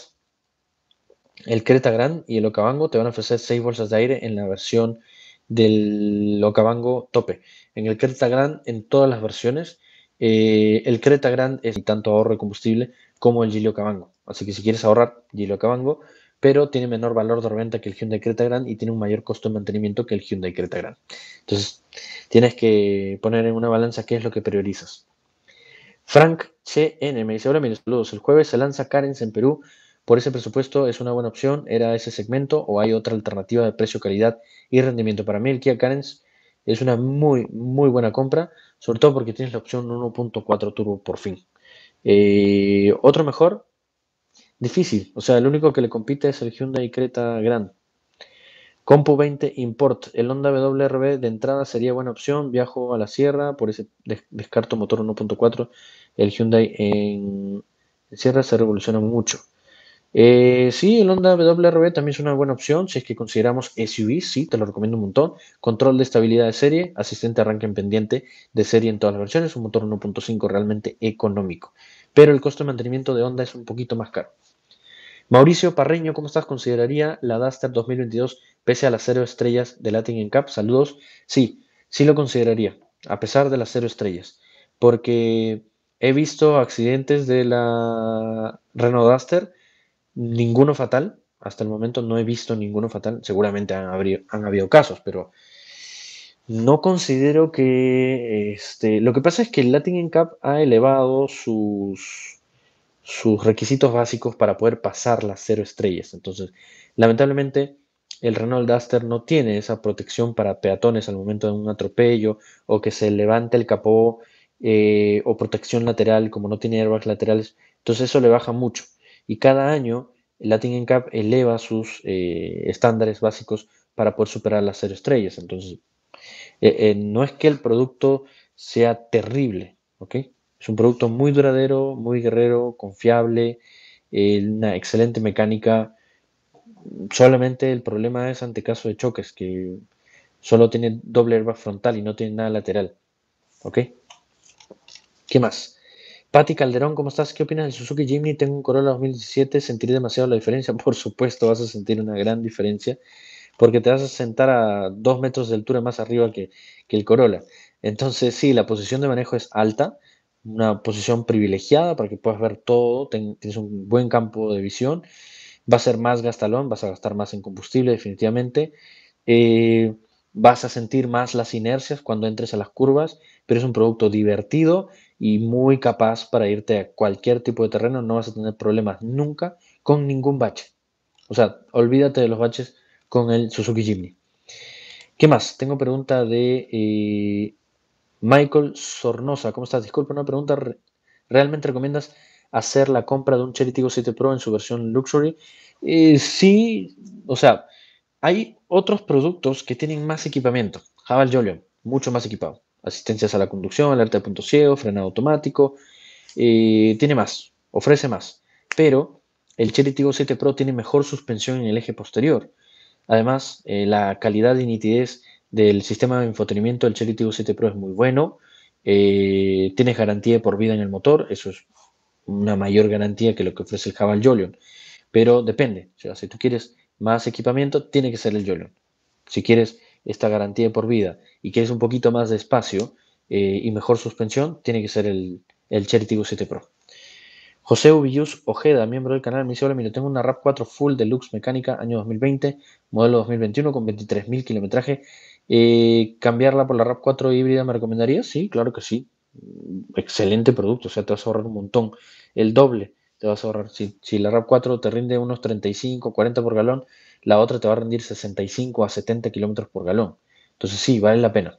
el Creta Gran y el Ocabango te van a ofrecer 6 bolsas de aire en la versión del Ocabango tope. En el Creta Gran, en todas las versiones, eh, el Creta Grand es tanto ahorro de combustible como el Gilio Cabango. Así que si quieres ahorrar, Gilio Cabango, pero tiene menor valor de reventa que el Hyundai Creta Grand y tiene un mayor costo de mantenimiento que el Hyundai Creta Grand. Entonces, tienes que poner en una balanza qué es lo que priorizas. Frank CN me dice, hola, mis saludos. El jueves se lanza Karens en Perú. Por ese presupuesto es una buena opción. ¿Era ese segmento o hay otra alternativa de precio, calidad y rendimiento? Para mí el Kia Carens es una muy, muy buena compra, sobre todo porque tienes la opción 1.4 turbo por fin. Eh, otro mejor, difícil. O sea, el único que le compite es el Hyundai Creta Grand. Compu 20 Import. El Honda WRB de entrada sería buena opción. Viajo a la sierra, por ese descarto motor 1.4. El Hyundai en sierra se revoluciona mucho. Eh, sí, el Honda WRB e también es una buena opción si es que consideramos SUV, sí, te lo recomiendo un montón. Control de estabilidad de serie, asistente arranque en pendiente de serie en todas las versiones, un motor 1.5 realmente económico. Pero el costo de mantenimiento de Honda es un poquito más caro. Mauricio Parreño, ¿cómo estás? ¿Consideraría la Duster 2022 pese a las cero estrellas de Latin en Saludos. Sí, sí lo consideraría, a pesar de las cero estrellas, porque he visto accidentes de la Renault Duster ninguno fatal. Hasta el momento no he visto ninguno fatal. Seguramente han, habido, han habido casos, pero no considero que... Este, lo que pasa es que el Latin Cup ha elevado sus, sus requisitos básicos para poder pasar las cero estrellas. Entonces, lamentablemente, el Renault Duster no tiene esa protección para peatones al momento de un atropello o que se levante el capó eh, o protección lateral, como no tiene airbags laterales. Entonces, eso le baja mucho y cada año Latin NCAP eleva sus eh, estándares básicos para poder superar las cero estrellas. Entonces, eh, eh, no es que el producto sea terrible, ¿ok? Es un producto muy duradero, muy guerrero, confiable, una excelente mecánica. Solamente el problema es ante caso de choques, que solo tiene doble herba frontal y no tiene nada lateral, ¿ok? ¿Qué más? Pati Calderón, ¿cómo estás? ¿Qué opinas del Suzuki Jimny? Tengo un Corolla 2017, ¿sentiré demasiado la diferencia. (laughs) Por supuesto, vas a sentir una gran diferencia porque te vas a sentar a dos metros de altura más arriba que, el Corolla. Entonces, sí, la posición de manejo es alta, una posición privilegiada para que puedas ver todo, tienes un buen campo de visión, va a ser más gastalón, vas a gastar más en combustible definitivamente, eh, vas a sentir más las inercias cuando entres a las curvas, pero es un producto divertido y muy capaz para irte a cualquier tipo de terreno, no vas a tener problemas nunca con ningún bache. O sea, olvídate de los baches con el Suzuki Jimny. ¿Qué más? Tengo pregunta de eh, Michael Sornosa. ¿Cómo estás? Disculpa, una pregunta. ¿Realmente recomiendas hacer la compra de un Chery Tiggo 7 Pro en su versión Luxury? Eh, sí, o sea, hay otros productos que tienen más equipamiento. Javal Jolion, mucho más equipado asistencias a la conducción, alerta de punto ciego, frenado automático, eh, tiene más, ofrece más, pero el Chery 7 Pro tiene mejor suspensión en el eje posterior. Además, eh, la calidad y nitidez del sistema de infotenimiento del Chery 7 Pro es muy bueno. Eh, tienes garantía por vida en el motor, eso es una mayor garantía que lo que ofrece el Haval Jolion. Pero depende, si tú quieres más equipamiento, tiene que ser el Jolion. Si quieres esta garantía por vida y quieres un poquito más de espacio eh, y mejor suspensión, tiene que ser el, el Cherity 7 Pro. José Ubius Ojeda, miembro del canal, me dice, hola, mira, tengo una RAP4 Full Deluxe Mecánica, año 2020, modelo 2021 con 23.000 kilometraje. Eh, ¿Cambiarla por la RAP4 híbrida me recomendarías? Sí, claro que sí. Excelente producto, o sea, te vas a ahorrar un montón, el doble te vas a ahorrar. Si, la RAV4 te rinde unos 35, 40 por galón, la otra te va a rendir 65 a 70 kilómetros por galón. Entonces sí, vale la pena.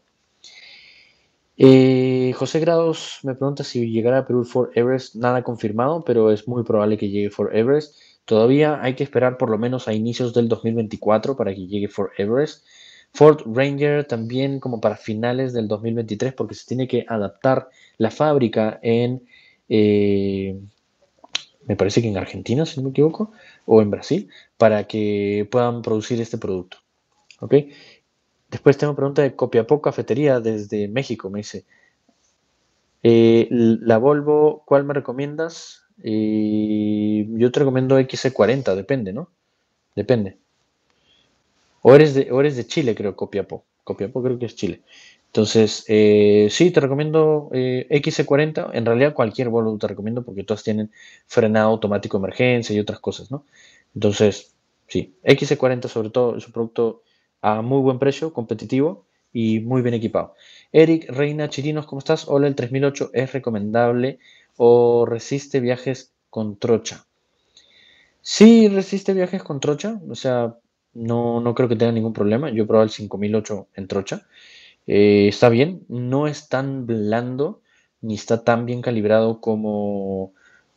Eh, José Grados me pregunta si llegará a Perú el Fort Everest. Nada confirmado, pero es muy probable que llegue Fort Everest. Todavía hay que esperar por lo menos a inicios del 2024 para que llegue Fort Everest. Ford Ranger también como para finales del 2023 porque se tiene que adaptar la fábrica en, eh, me parece que en Argentina, si no me equivoco, o en Brasil, para que puedan producir este producto. Después tengo pregunta de Copiapó Cafetería desde México, me dice. Eh, la Volvo, ¿cuál me recomiendas? Eh, yo te recomiendo XC40, depende, ¿no? Depende. de, o eres de Chile, creo, Copiapó. Copiapó creo que es Chile. Entonces, eh, sí, te recomiendo eh, XC40, en realidad cualquier vuelo te recomiendo porque todas tienen frenado automático emergencia y otras cosas, ¿no? Entonces, sí, XC40 sobre todo es un producto a muy buen precio, competitivo y muy bien equipado. Eric Reina Chirinos, ¿cómo estás? Hola, el 3008 es recomendable o resiste viajes con trocha. Sí, resiste viajes con trocha, o sea, no, no creo que tenga ningún problema. Yo he probado el 5008 en trocha eh, está bien, no es tan blando ni está tan bien calibrado como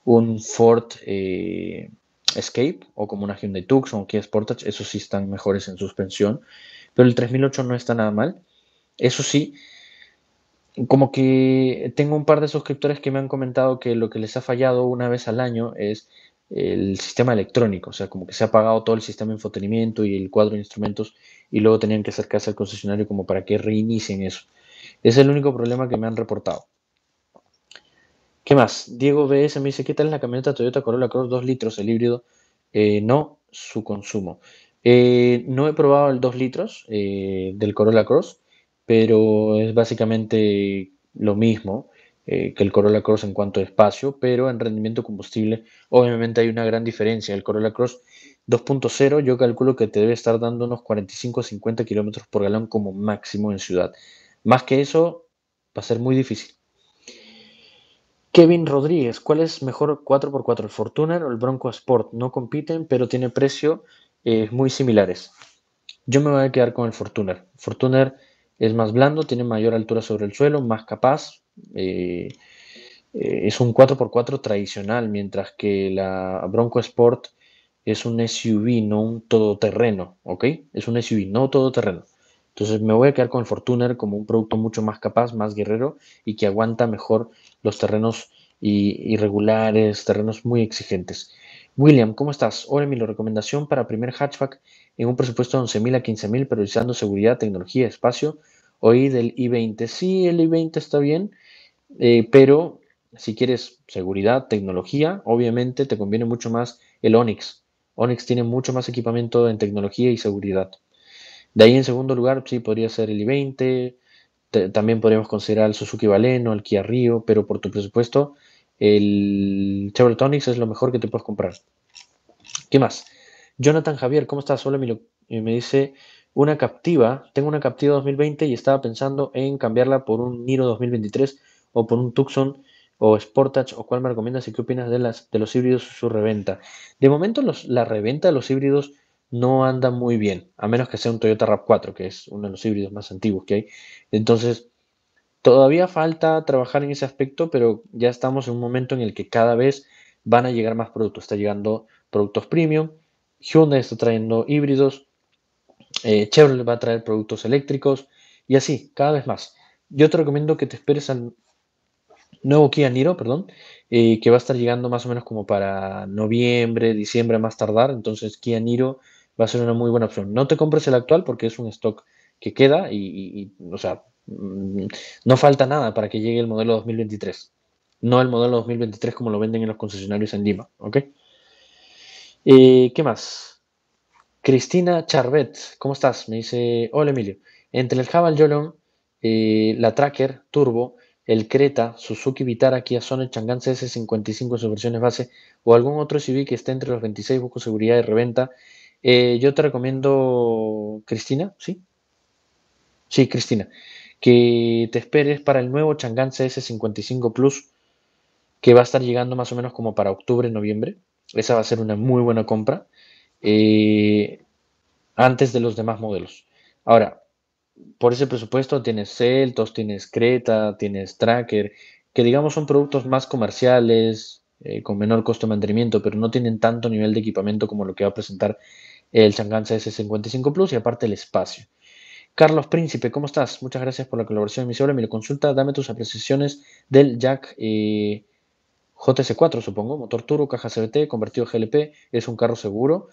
un Ford eh, Escape o como una Hyundai Tucson, Kia Sportage, eso sí están mejores en suspensión, pero el 3008 no está nada mal. Eso sí, como que tengo un par de suscriptores que me han comentado que lo que les ha fallado una vez al año es el sistema electrónico, o sea, como que se ha apagado todo el sistema de infotenimiento y el cuadro de instrumentos y luego tenían que acercarse al concesionario como para que reinicien eso. es el único problema que me han reportado. ¿Qué más? Diego BS me dice, ¿qué tal la camioneta Toyota Corolla Cross 2 litros, el híbrido? Eh, no, su consumo. Eh, no he probado el 2 litros eh, del Corolla Cross, pero es básicamente lo mismo. Eh, que el Corolla Cross en cuanto a espacio, pero en rendimiento combustible obviamente hay una gran diferencia. El Corolla Cross 2.0 yo calculo que te debe estar dando unos 45 a 50 kilómetros por galón como máximo en ciudad. Más que eso va a ser muy difícil. Kevin Rodríguez, ¿cuál es mejor 4x4, el Fortuner o el Bronco Sport? No compiten, pero tienen precio eh, muy similares. Yo me voy a quedar con el Fortuner. Fortuner es más blando, tiene mayor altura sobre el suelo, más capaz, eh, eh, es un 4x4 tradicional, mientras que la Bronco Sport es un SUV, no un todoterreno, ¿ok? Es un SUV, no todoterreno. Entonces me voy a quedar con el Fortuner como un producto mucho más capaz, más guerrero y que aguanta mejor los terrenos irregulares, terrenos muy exigentes. William, ¿cómo estás? Hola, mi recomendación para primer hatchback en un presupuesto de 11.000 a 15.000, priorizando seguridad, tecnología, espacio. Hoy del i20. Sí, el i20 está bien. Eh, pero si quieres seguridad, tecnología, obviamente te conviene mucho más el Onyx. Onyx tiene mucho más equipamiento en tecnología y seguridad. De ahí en segundo lugar, sí, podría ser el i20, también podríamos considerar el Suzuki Baleno, el Kia Rio, pero por tu presupuesto, el Chevrolet Onyx es lo mejor que te puedes comprar. ¿Qué más? Jonathan Javier, ¿cómo estás? Hola, me, eh, me dice una captiva, tengo una captiva 2020 y estaba pensando en cambiarla por un Niro 2023 o por un Tucson o Sportage o cuál me recomiendas y qué opinas de, las, de los híbridos y su reventa. De momento los, la reventa de los híbridos no anda muy bien, a menos que sea un Toyota RAV4, que es uno de los híbridos más antiguos que hay. Entonces, todavía falta trabajar en ese aspecto, pero ya estamos en un momento en el que cada vez van a llegar más productos. Está llegando productos premium, Hyundai está trayendo híbridos, eh, Chevrolet va a traer productos eléctricos y así, cada vez más. Yo te recomiendo que te esperes al nuevo Kia Niro, perdón, eh, que va a estar llegando más o menos como para noviembre, diciembre más tardar, entonces Kia Niro va a ser una muy buena opción. No te compres el actual porque es un stock que queda y, o sea, mm, no falta nada para que llegue el modelo 2023. No el modelo 2023 como lo venden en los concesionarios en Lima, ¿ok? Eh, ¿Qué más? Cristina Charvet, ¿cómo estás? Me dice, hola Emilio. Entre el Haval Yolon, eh, la Tracker Turbo el Creta, Suzuki Vitara, Kia Sonet, Chang'an CS55 en sus versiones base o algún otro SUV que esté entre los 26, busco seguridad de reventa. Eh, yo te recomiendo, Cristina, ¿sí? Sí, Cristina, que te esperes para el nuevo Chang'an s 55 Plus que va a estar llegando más o menos como para octubre, noviembre. Esa va a ser una muy buena compra eh, antes de los demás modelos. Ahora, por ese presupuesto tienes Celtos, tienes Creta, tienes Tracker, que digamos son productos más comerciales, eh, con menor costo de mantenimiento, pero no tienen tanto nivel de equipamiento como lo que va a presentar el Chang'an S55 Plus y aparte el espacio. Carlos Príncipe, ¿cómo estás? Muchas gracias por la colaboración en mi sobre. Mi consulta, dame tus apreciaciones del Jack eh, JS4, supongo, motor turbo, caja CVT, convertido GLP, es un carro seguro.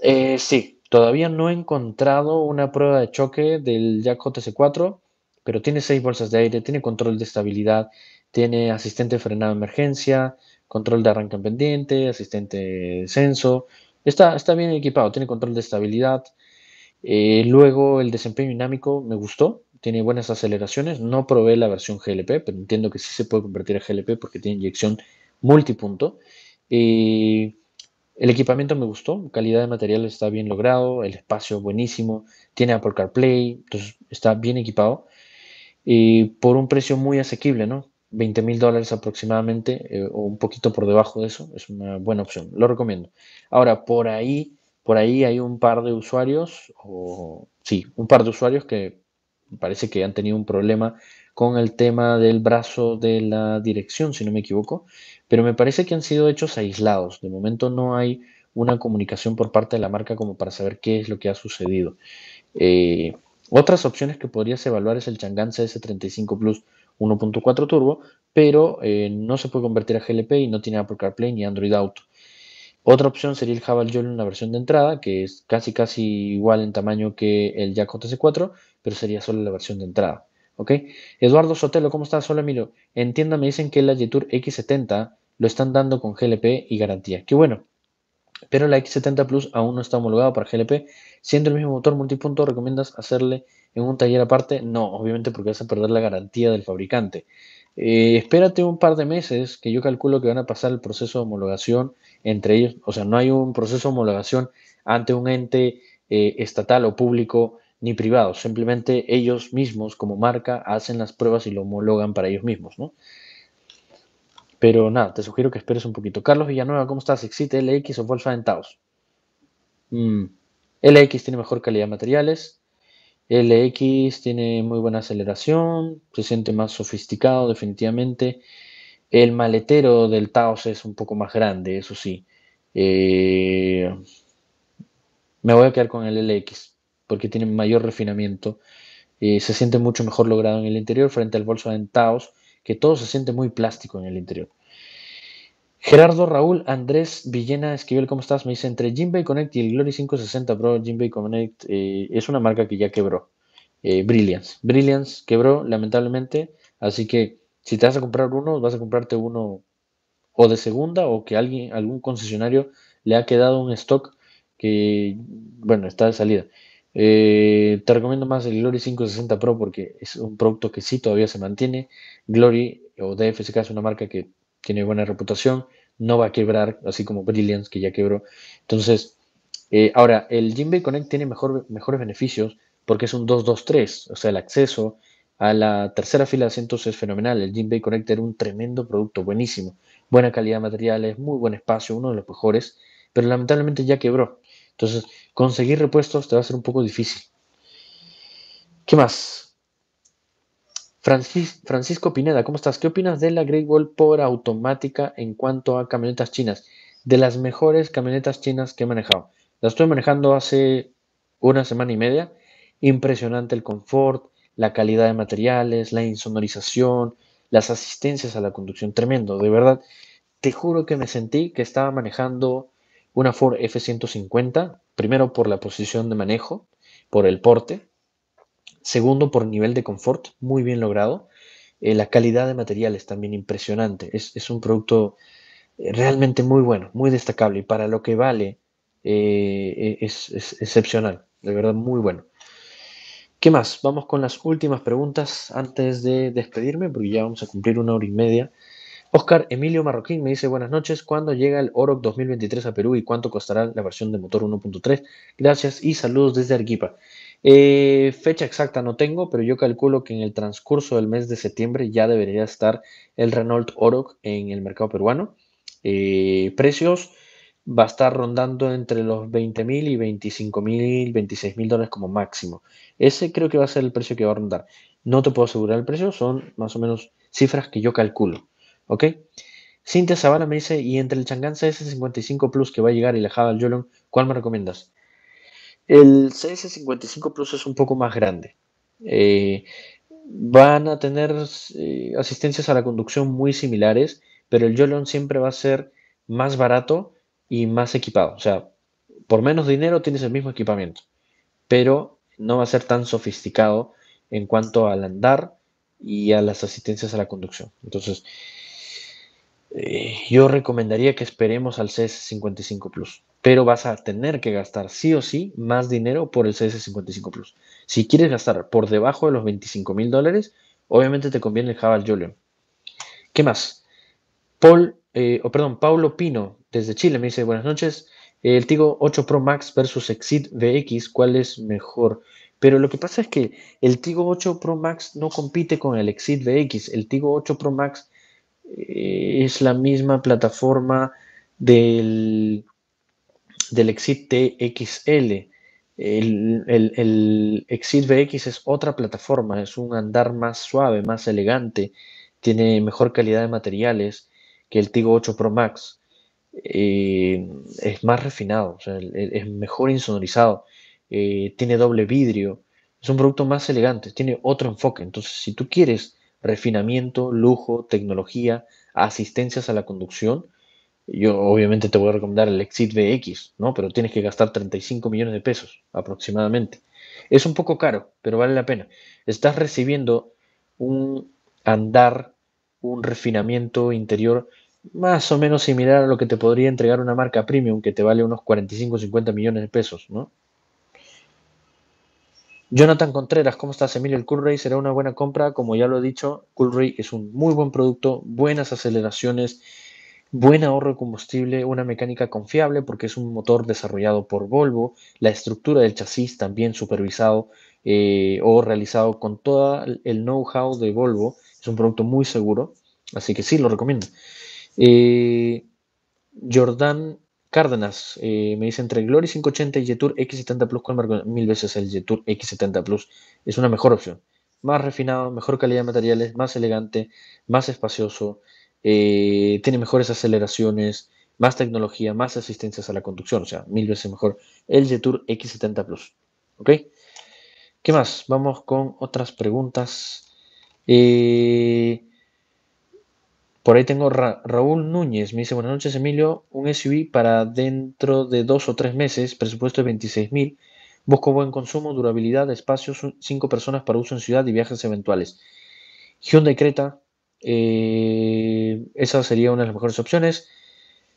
Eh, sí, Todavía no he encontrado una prueba de choque del Jack JC4, pero tiene seis bolsas de aire, tiene control de estabilidad, tiene asistente frenado de emergencia, control de arranque en pendiente, asistente de censo. Está, está bien equipado, tiene control de estabilidad. Eh, luego el desempeño dinámico me gustó, tiene buenas aceleraciones. No probé la versión GLP, pero entiendo que sí se puede convertir a GLP porque tiene inyección multipunto. Eh, el equipamiento me gustó, calidad de material está bien logrado, el espacio buenísimo, tiene Apple CarPlay, entonces está bien equipado y por un precio muy asequible, ¿no? 20 mil dólares aproximadamente eh, o un poquito por debajo de eso, es una buena opción, lo recomiendo. Ahora, por ahí, por ahí hay un par de usuarios, o sí, un par de usuarios que parece que han tenido un problema con el tema del brazo de la dirección, si no me equivoco, pero me parece que han sido hechos aislados. De momento no hay una comunicación por parte de la marca como para saber qué es lo que ha sucedido. Eh, otras opciones que podrías evaluar es el Chang'an CS35 Plus 1.4 Turbo, pero eh, no se puede convertir a GLP y no tiene Apple CarPlay ni Android Auto. Otra opción sería el Haval Joel en la versión de entrada, que es casi casi igual en tamaño que el Jack JC4, pero sería solo la versión de entrada. ¿Ok? Eduardo Sotelo, ¿cómo estás? Hola miro En me dicen que la Jetour X70 lo están dando con GLP y garantía. Qué bueno. Pero la X70 Plus aún no está homologada para GLP. Siendo el mismo motor multipunto, ¿recomiendas hacerle en un taller aparte? No, obviamente porque vas a perder la garantía del fabricante. Eh, espérate un par de meses que yo calculo que van a pasar el proceso de homologación entre ellos. O sea, no hay un proceso de homologación ante un ente eh, estatal o público ni privados, simplemente ellos mismos como marca hacen las pruebas y lo homologan para ellos mismos, ¿no? Pero nada, te sugiero que esperes un poquito. Carlos Villanueva, ¿cómo estás? ¿Existe LX o Volkswagen Taos? Mm. LX tiene mejor calidad de materiales, LX tiene muy buena aceleración, se siente más sofisticado definitivamente. El maletero del Taos es un poco más grande, eso sí. Eh, me voy a quedar con el LX porque tiene mayor refinamiento. Eh, se siente mucho mejor logrado en el interior frente al bolso Taos, que todo se siente muy plástico en el interior. Gerardo Raúl Andrés Villena Esquivel, ¿cómo estás? Me dice, entre Jinbei Connect y el Glory 560 Pro, Jinbei Connect eh, es una marca que ya quebró. Eh, Brilliance. Brilliance quebró, lamentablemente. Así que si te vas a comprar uno, vas a comprarte uno o de segunda o que alguien, algún concesionario le ha quedado un stock que, bueno, está de salida. Eh, te recomiendo más el Glory 560 Pro porque es un producto que sí todavía se mantiene. Glory o DFSK es una marca que tiene buena reputación, no va a quebrar, así como Brilliance que ya quebró. Entonces, eh, ahora, el Jinbei Connect tiene mejor, mejores beneficios porque es un 223, o sea, el acceso a la tercera fila de asientos es fenomenal. El Jinbei Connect era un tremendo producto, buenísimo. Buena calidad de materiales, muy buen espacio, uno de los mejores, pero lamentablemente ya quebró. Entonces, conseguir repuestos te va a ser un poco difícil. ¿Qué más? Francisco Pineda, ¿cómo estás? ¿Qué opinas de la Great Wall por automática en cuanto a camionetas chinas? De las mejores camionetas chinas que he manejado. La estoy manejando hace una semana y media. Impresionante el confort, la calidad de materiales, la insonorización, las asistencias a la conducción. Tremendo, de verdad. Te juro que me sentí que estaba manejando una Ford F-150, primero por la posición de manejo, por el porte, segundo por nivel de confort, muy bien logrado, eh, la calidad de materiales también impresionante, es, un producto eh, realmente muy bueno, muy destacable y para lo que vale eh, es, es excepcional, de verdad muy bueno. ¿Qué más? Vamos con las últimas preguntas antes de despedirme, porque ya vamos a cumplir una hora y media Oscar Emilio Marroquín me dice buenas noches, ¿cuándo llega el Oroc 2023 a Perú y cuánto costará la versión de motor 1.3? Gracias y saludos desde Arequipa. Eh, fecha exacta no tengo, pero yo calculo que en el transcurso del mes de septiembre ya debería estar el Renault Oroc en el mercado peruano. Eh, precios va a estar rondando entre los 20.000 y 25.000, mil, mil dólares como máximo. Ese creo que va a ser el precio que va a rondar. No te puedo asegurar el precio, son más o menos cifras que yo calculo. ¿Ok? Cintia Sabana me dice, y entre el Chang'an CS55 Plus que va a llegar y la Java Yolong, ¿cuál me recomiendas? El CS55 Plus es un poco más grande. Eh, van a tener eh, asistencias a la conducción muy similares, pero el YOLON siempre va a ser más barato y más equipado. O sea, por menos dinero tienes el mismo equipamiento, pero no va a ser tan sofisticado en cuanto al andar y a las asistencias a la conducción. Entonces, eh, yo recomendaría que esperemos al CS55 Plus, pero vas a tener que gastar sí o sí más dinero por el CS55 Plus. Si quieres gastar por debajo de los 25 mil dólares, obviamente te conviene el Jabal Julian. ¿Qué más? Paul, eh, o perdón, Paulo Pino, desde Chile, me dice buenas noches. Eh, el Tigo 8 Pro Max versus Exit VX, ¿cuál es mejor? Pero lo que pasa es que el Tigo 8 Pro Max no compite con el Exit VX. El Tigo 8 Pro Max es la misma plataforma del, del Exit TXL. El, el, Exit VX es otra plataforma, es un andar más suave, más elegante, tiene mejor calidad de materiales que el Tigo 8 Pro Max. Eh, es más refinado, es mejor insonorizado, eh, tiene doble vidrio, es un producto más elegante, tiene otro enfoque. Entonces, si tú quieres refinamiento, lujo, tecnología, asistencias a la conducción. Yo obviamente te voy a recomendar el Exit VX, ¿no? Pero tienes que gastar 35 millones de pesos aproximadamente. Es un poco caro, pero vale la pena. Estás recibiendo un andar, un refinamiento interior más o menos similar a lo que te podría entregar una marca premium que te vale unos 45 o 50 millones de pesos, ¿no? Jonathan Contreras, ¿cómo estás, Emilio? El Coolray será una buena compra, como ya lo he dicho, Coolray es un muy buen producto, buenas aceleraciones, buen ahorro de combustible, una mecánica confiable porque es un motor desarrollado por Volvo, la estructura del chasis también supervisado eh, o realizado con todo el know-how de Volvo, es un producto muy seguro, así que sí, lo recomiendo. Eh, Jordan Cárdenas, eh, me dice entre Glory 580 y Jetour X70 Plus, ¿cuál marca? Mil veces el Jetour X70 Plus. Es una mejor opción. Más refinado, mejor calidad de materiales, más elegante, más espacioso, eh, tiene mejores aceleraciones, más tecnología, más asistencias a la conducción. O sea, mil veces mejor el Jetour X70 Plus. ¿Ok? ¿Qué más? Vamos con otras preguntas. Eh, por ahí tengo Raúl Núñez, me dice, buenas noches Emilio, un SUV para dentro de dos o tres meses, presupuesto de 26.000. busco buen consumo, durabilidad, espacio, cinco personas para uso en ciudad y viajes eventuales. Hyundai Creta, eh, esa sería una de las mejores opciones.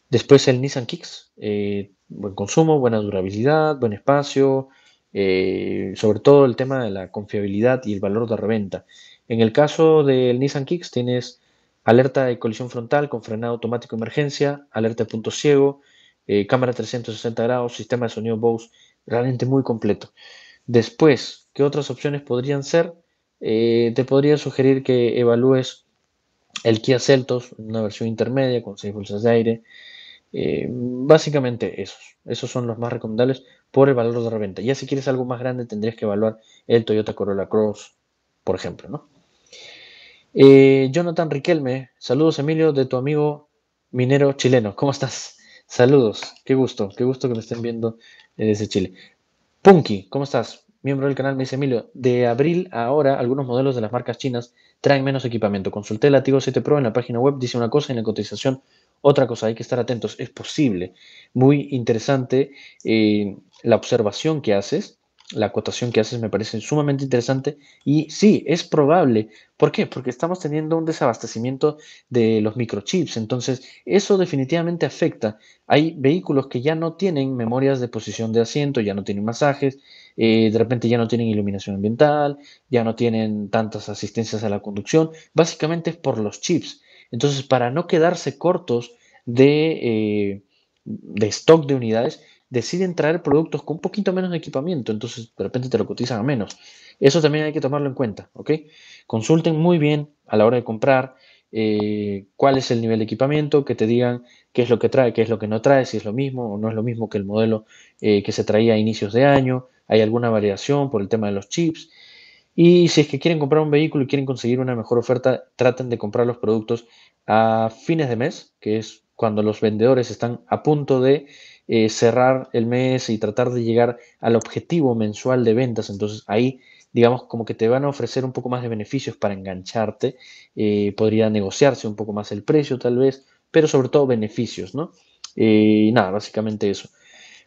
Después el Nissan Kicks, eh, buen consumo, buena durabilidad, buen espacio, eh, sobre todo el tema de la confiabilidad y el valor de reventa. En el caso del Nissan Kicks tienes alerta de colisión frontal con frenado automático de emergencia, alerta de punto ciego, eh, cámara 360 grados, sistema de sonido Bose, realmente muy completo. Después, ¿qué otras opciones podrían ser? Eh, te podría sugerir que evalúes el Kia Celtos, una versión intermedia con seis bolsas de aire. Eh, básicamente esos, esos son los más recomendables por el valor de reventa. Ya si quieres algo más grande tendrías que evaluar el Toyota Corolla Cross, por ejemplo, ¿no? Eh, Jonathan Riquelme, saludos Emilio de tu amigo minero chileno. ¿Cómo estás? Saludos, qué gusto, qué gusto que me estén viendo desde Chile. Punky, ¿cómo estás? Miembro del canal me dice Emilio, de abril a ahora algunos modelos de las marcas chinas traen menos equipamiento. Consulté el Latigo 7 Pro en la página web, dice una cosa y en la cotización otra cosa, hay que estar atentos, es posible. Muy interesante eh, la observación que haces la acotación que haces me parece sumamente interesante y sí, es probable. ¿Por qué? Porque estamos teniendo un desabastecimiento de los microchips, entonces eso definitivamente afecta. Hay vehículos que ya no tienen memorias de posición de asiento, ya no tienen masajes, eh, de repente ya no tienen iluminación ambiental, ya no tienen tantas asistencias a la conducción, básicamente es por los chips. Entonces, para no quedarse cortos de eh, stock de unidades, deciden traer productos con un poquito menos de equipamiento, entonces de repente te lo cotizan a menos. Eso también hay que tomarlo en cuenta, ¿ok? Consulten muy bien a la hora de comprar eh, cuál es el nivel de equipamiento, que te digan qué es lo que trae, qué es lo que no trae, si es lo mismo o no es lo mismo que el modelo eh, que se traía a inicios de año, hay alguna variación por el tema de los chips. Y si es que quieren comprar un vehículo y quieren conseguir una mejor oferta, traten de comprar los productos a fines de mes, que es cuando los vendedores están a punto de eh, cerrar el mes y tratar de llegar al objetivo mensual de ventas. Entonces ahí, digamos, como que te van a ofrecer un poco más de beneficios para engancharte. Eh, podría negociarse un poco más el precio tal vez, pero sobre todo beneficios, ¿no? Y eh, nada, básicamente eso.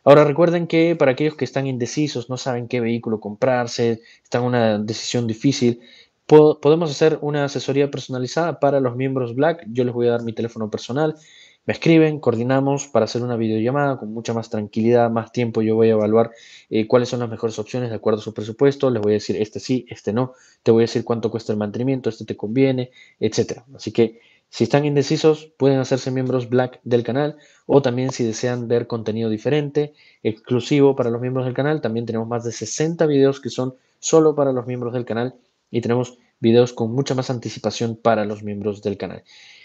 Ahora recuerden que para aquellos que están indecisos, no saben qué vehículo comprarse, están en una decisión difícil, podemos hacer una asesoría personalizada para los miembros Black. Yo les voy a dar mi teléfono personal me escriben, coordinamos para hacer una videollamada con mucha más tranquilidad, más tiempo. Yo voy a evaluar eh, cuáles son las mejores opciones de acuerdo a su presupuesto. Les voy a decir este sí, este no. Te voy a decir cuánto cuesta el mantenimiento, este te conviene, etcétera. Así que si están indecisos, pueden hacerse miembros Black del canal o también si desean ver contenido diferente, exclusivo para los miembros del canal. También tenemos más de 60 videos que son solo para los miembros del canal y tenemos videos con mucha más anticipación para los miembros del canal.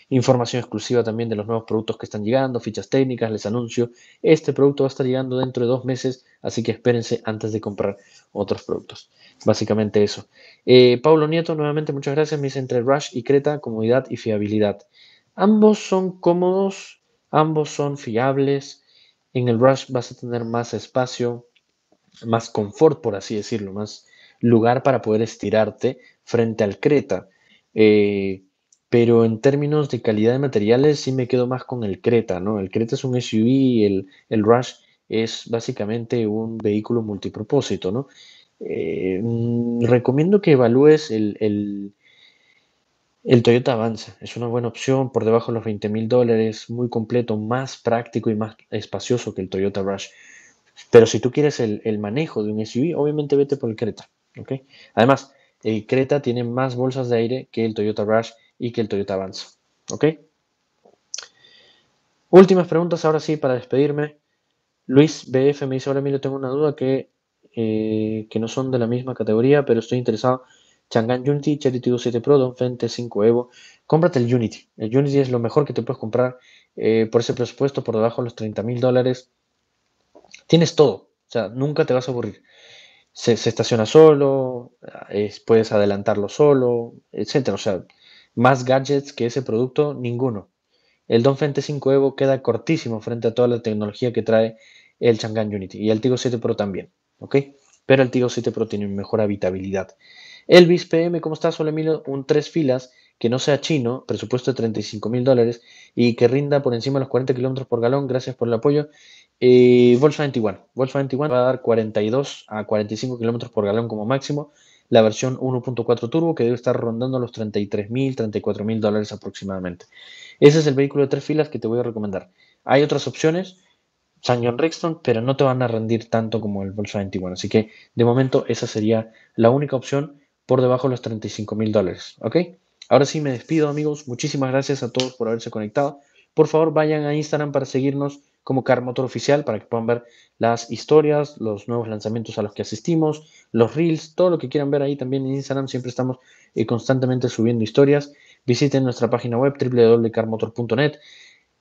Información exclusiva también de los nuevos productos que están llegando, fichas técnicas, les anuncio. Este producto va a estar llegando dentro de dos meses, así que espérense antes de comprar otros productos. Básicamente eso. Eh, Pablo Nieto, nuevamente muchas gracias. Me dice entre Rush y Creta, comodidad y fiabilidad. Ambos son cómodos, ambos son fiables. En el Rush vas a tener más espacio, más confort, por así decirlo, más lugar para poder estirarte frente al Creta. Eh, pero en términos de calidad de materiales sí me quedo más con el Creta, ¿no? El Creta es un SUV y el, Rush es básicamente un vehículo multipropósito, eh, mm, recomiendo que evalúes el, el, Toyota Avanza, es una buena opción por debajo de los 20 mil dólares, muy completo, más práctico y más espacioso que el Toyota Rush. Pero si tú quieres el, manejo de un SUV, obviamente vete por el Creta, Además, el Creta tiene más bolsas de aire que el Toyota Rush y que el Toyota Avanza. ¿Ok? Últimas preguntas, ahora sí, para despedirme. Luis BF me dice, ahora Emilio, tengo una duda que, eh, que no son de la misma categoría, pero estoy interesado. Chang'an Unity, Charity 7 Pro, Don Fente 5 Evo. Cómprate el Unity. El Unity es lo mejor que te puedes comprar eh, por ese presupuesto, por debajo de los 30 mil dólares. Tienes todo. O sea, nunca te vas a aburrir. Se, estaciona solo, puedes adelantarlo solo, Etcétera O sea, más gadgets que ese producto, ninguno. El Don Fente 5 Evo queda cortísimo frente a toda la tecnología que trae el Chang'an Unity y el Tigo 7 Pro también, ¿ok? Pero el Tigo 7 Pro tiene mejor habitabilidad. Elvis PM, ¿cómo estás? Solo mil un tres filas que no sea chino, presupuesto de 35 mil dólares y que rinda por encima de los 40 kilómetros por galón. Gracias por el apoyo. Eh, Volkswagen Tiguan. Volkswagen va a dar 42 a 45 kilómetros por galón como máximo la versión 1.4 turbo que debe estar rondando los 33 mil, dólares aproximadamente. Ese es el vehículo de tres filas que te voy a recomendar. Hay otras opciones, San John Rexton, pero no te van a rendir tanto como el Volkswagen 21. Así que de momento esa sería la única opción por debajo de los 35.000 mil dólares. Ahora sí me despido amigos, muchísimas gracias a todos por haberse conectado. Por favor vayan a Instagram para seguirnos como Car Motor Oficial para que puedan ver las historias, los nuevos lanzamientos a los que asistimos, los reels, todo lo que quieran ver ahí también en Instagram. Siempre estamos eh, constantemente subiendo historias. Visiten nuestra página web www.carmotor.net.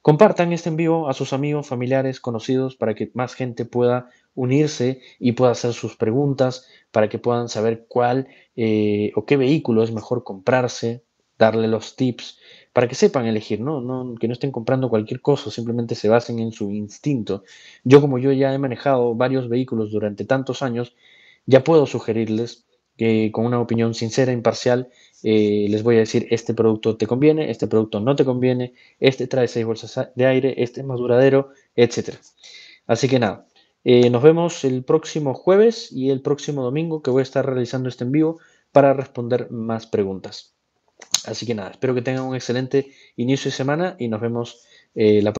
Compartan este en vivo a sus amigos, familiares, conocidos, para que más gente pueda unirse y pueda hacer sus preguntas, para que puedan saber cuál eh, o qué vehículo es mejor comprarse, darle los tips, para que sepan elegir, Que no estén comprando cualquier cosa, simplemente se basen en su instinto. Yo como yo ya he manejado varios vehículos durante tantos años, ya puedo sugerirles que con una opinión sincera, imparcial, eh, les voy a decir, este producto te conviene, este producto no te conviene, este trae seis bolsas de aire, este es más duradero, etc. Así que nada, eh, nos vemos el próximo jueves y el próximo domingo que voy a estar realizando este en vivo para responder más preguntas. Así que nada, espero que tengan un excelente inicio de semana y nos vemos eh, la próxima.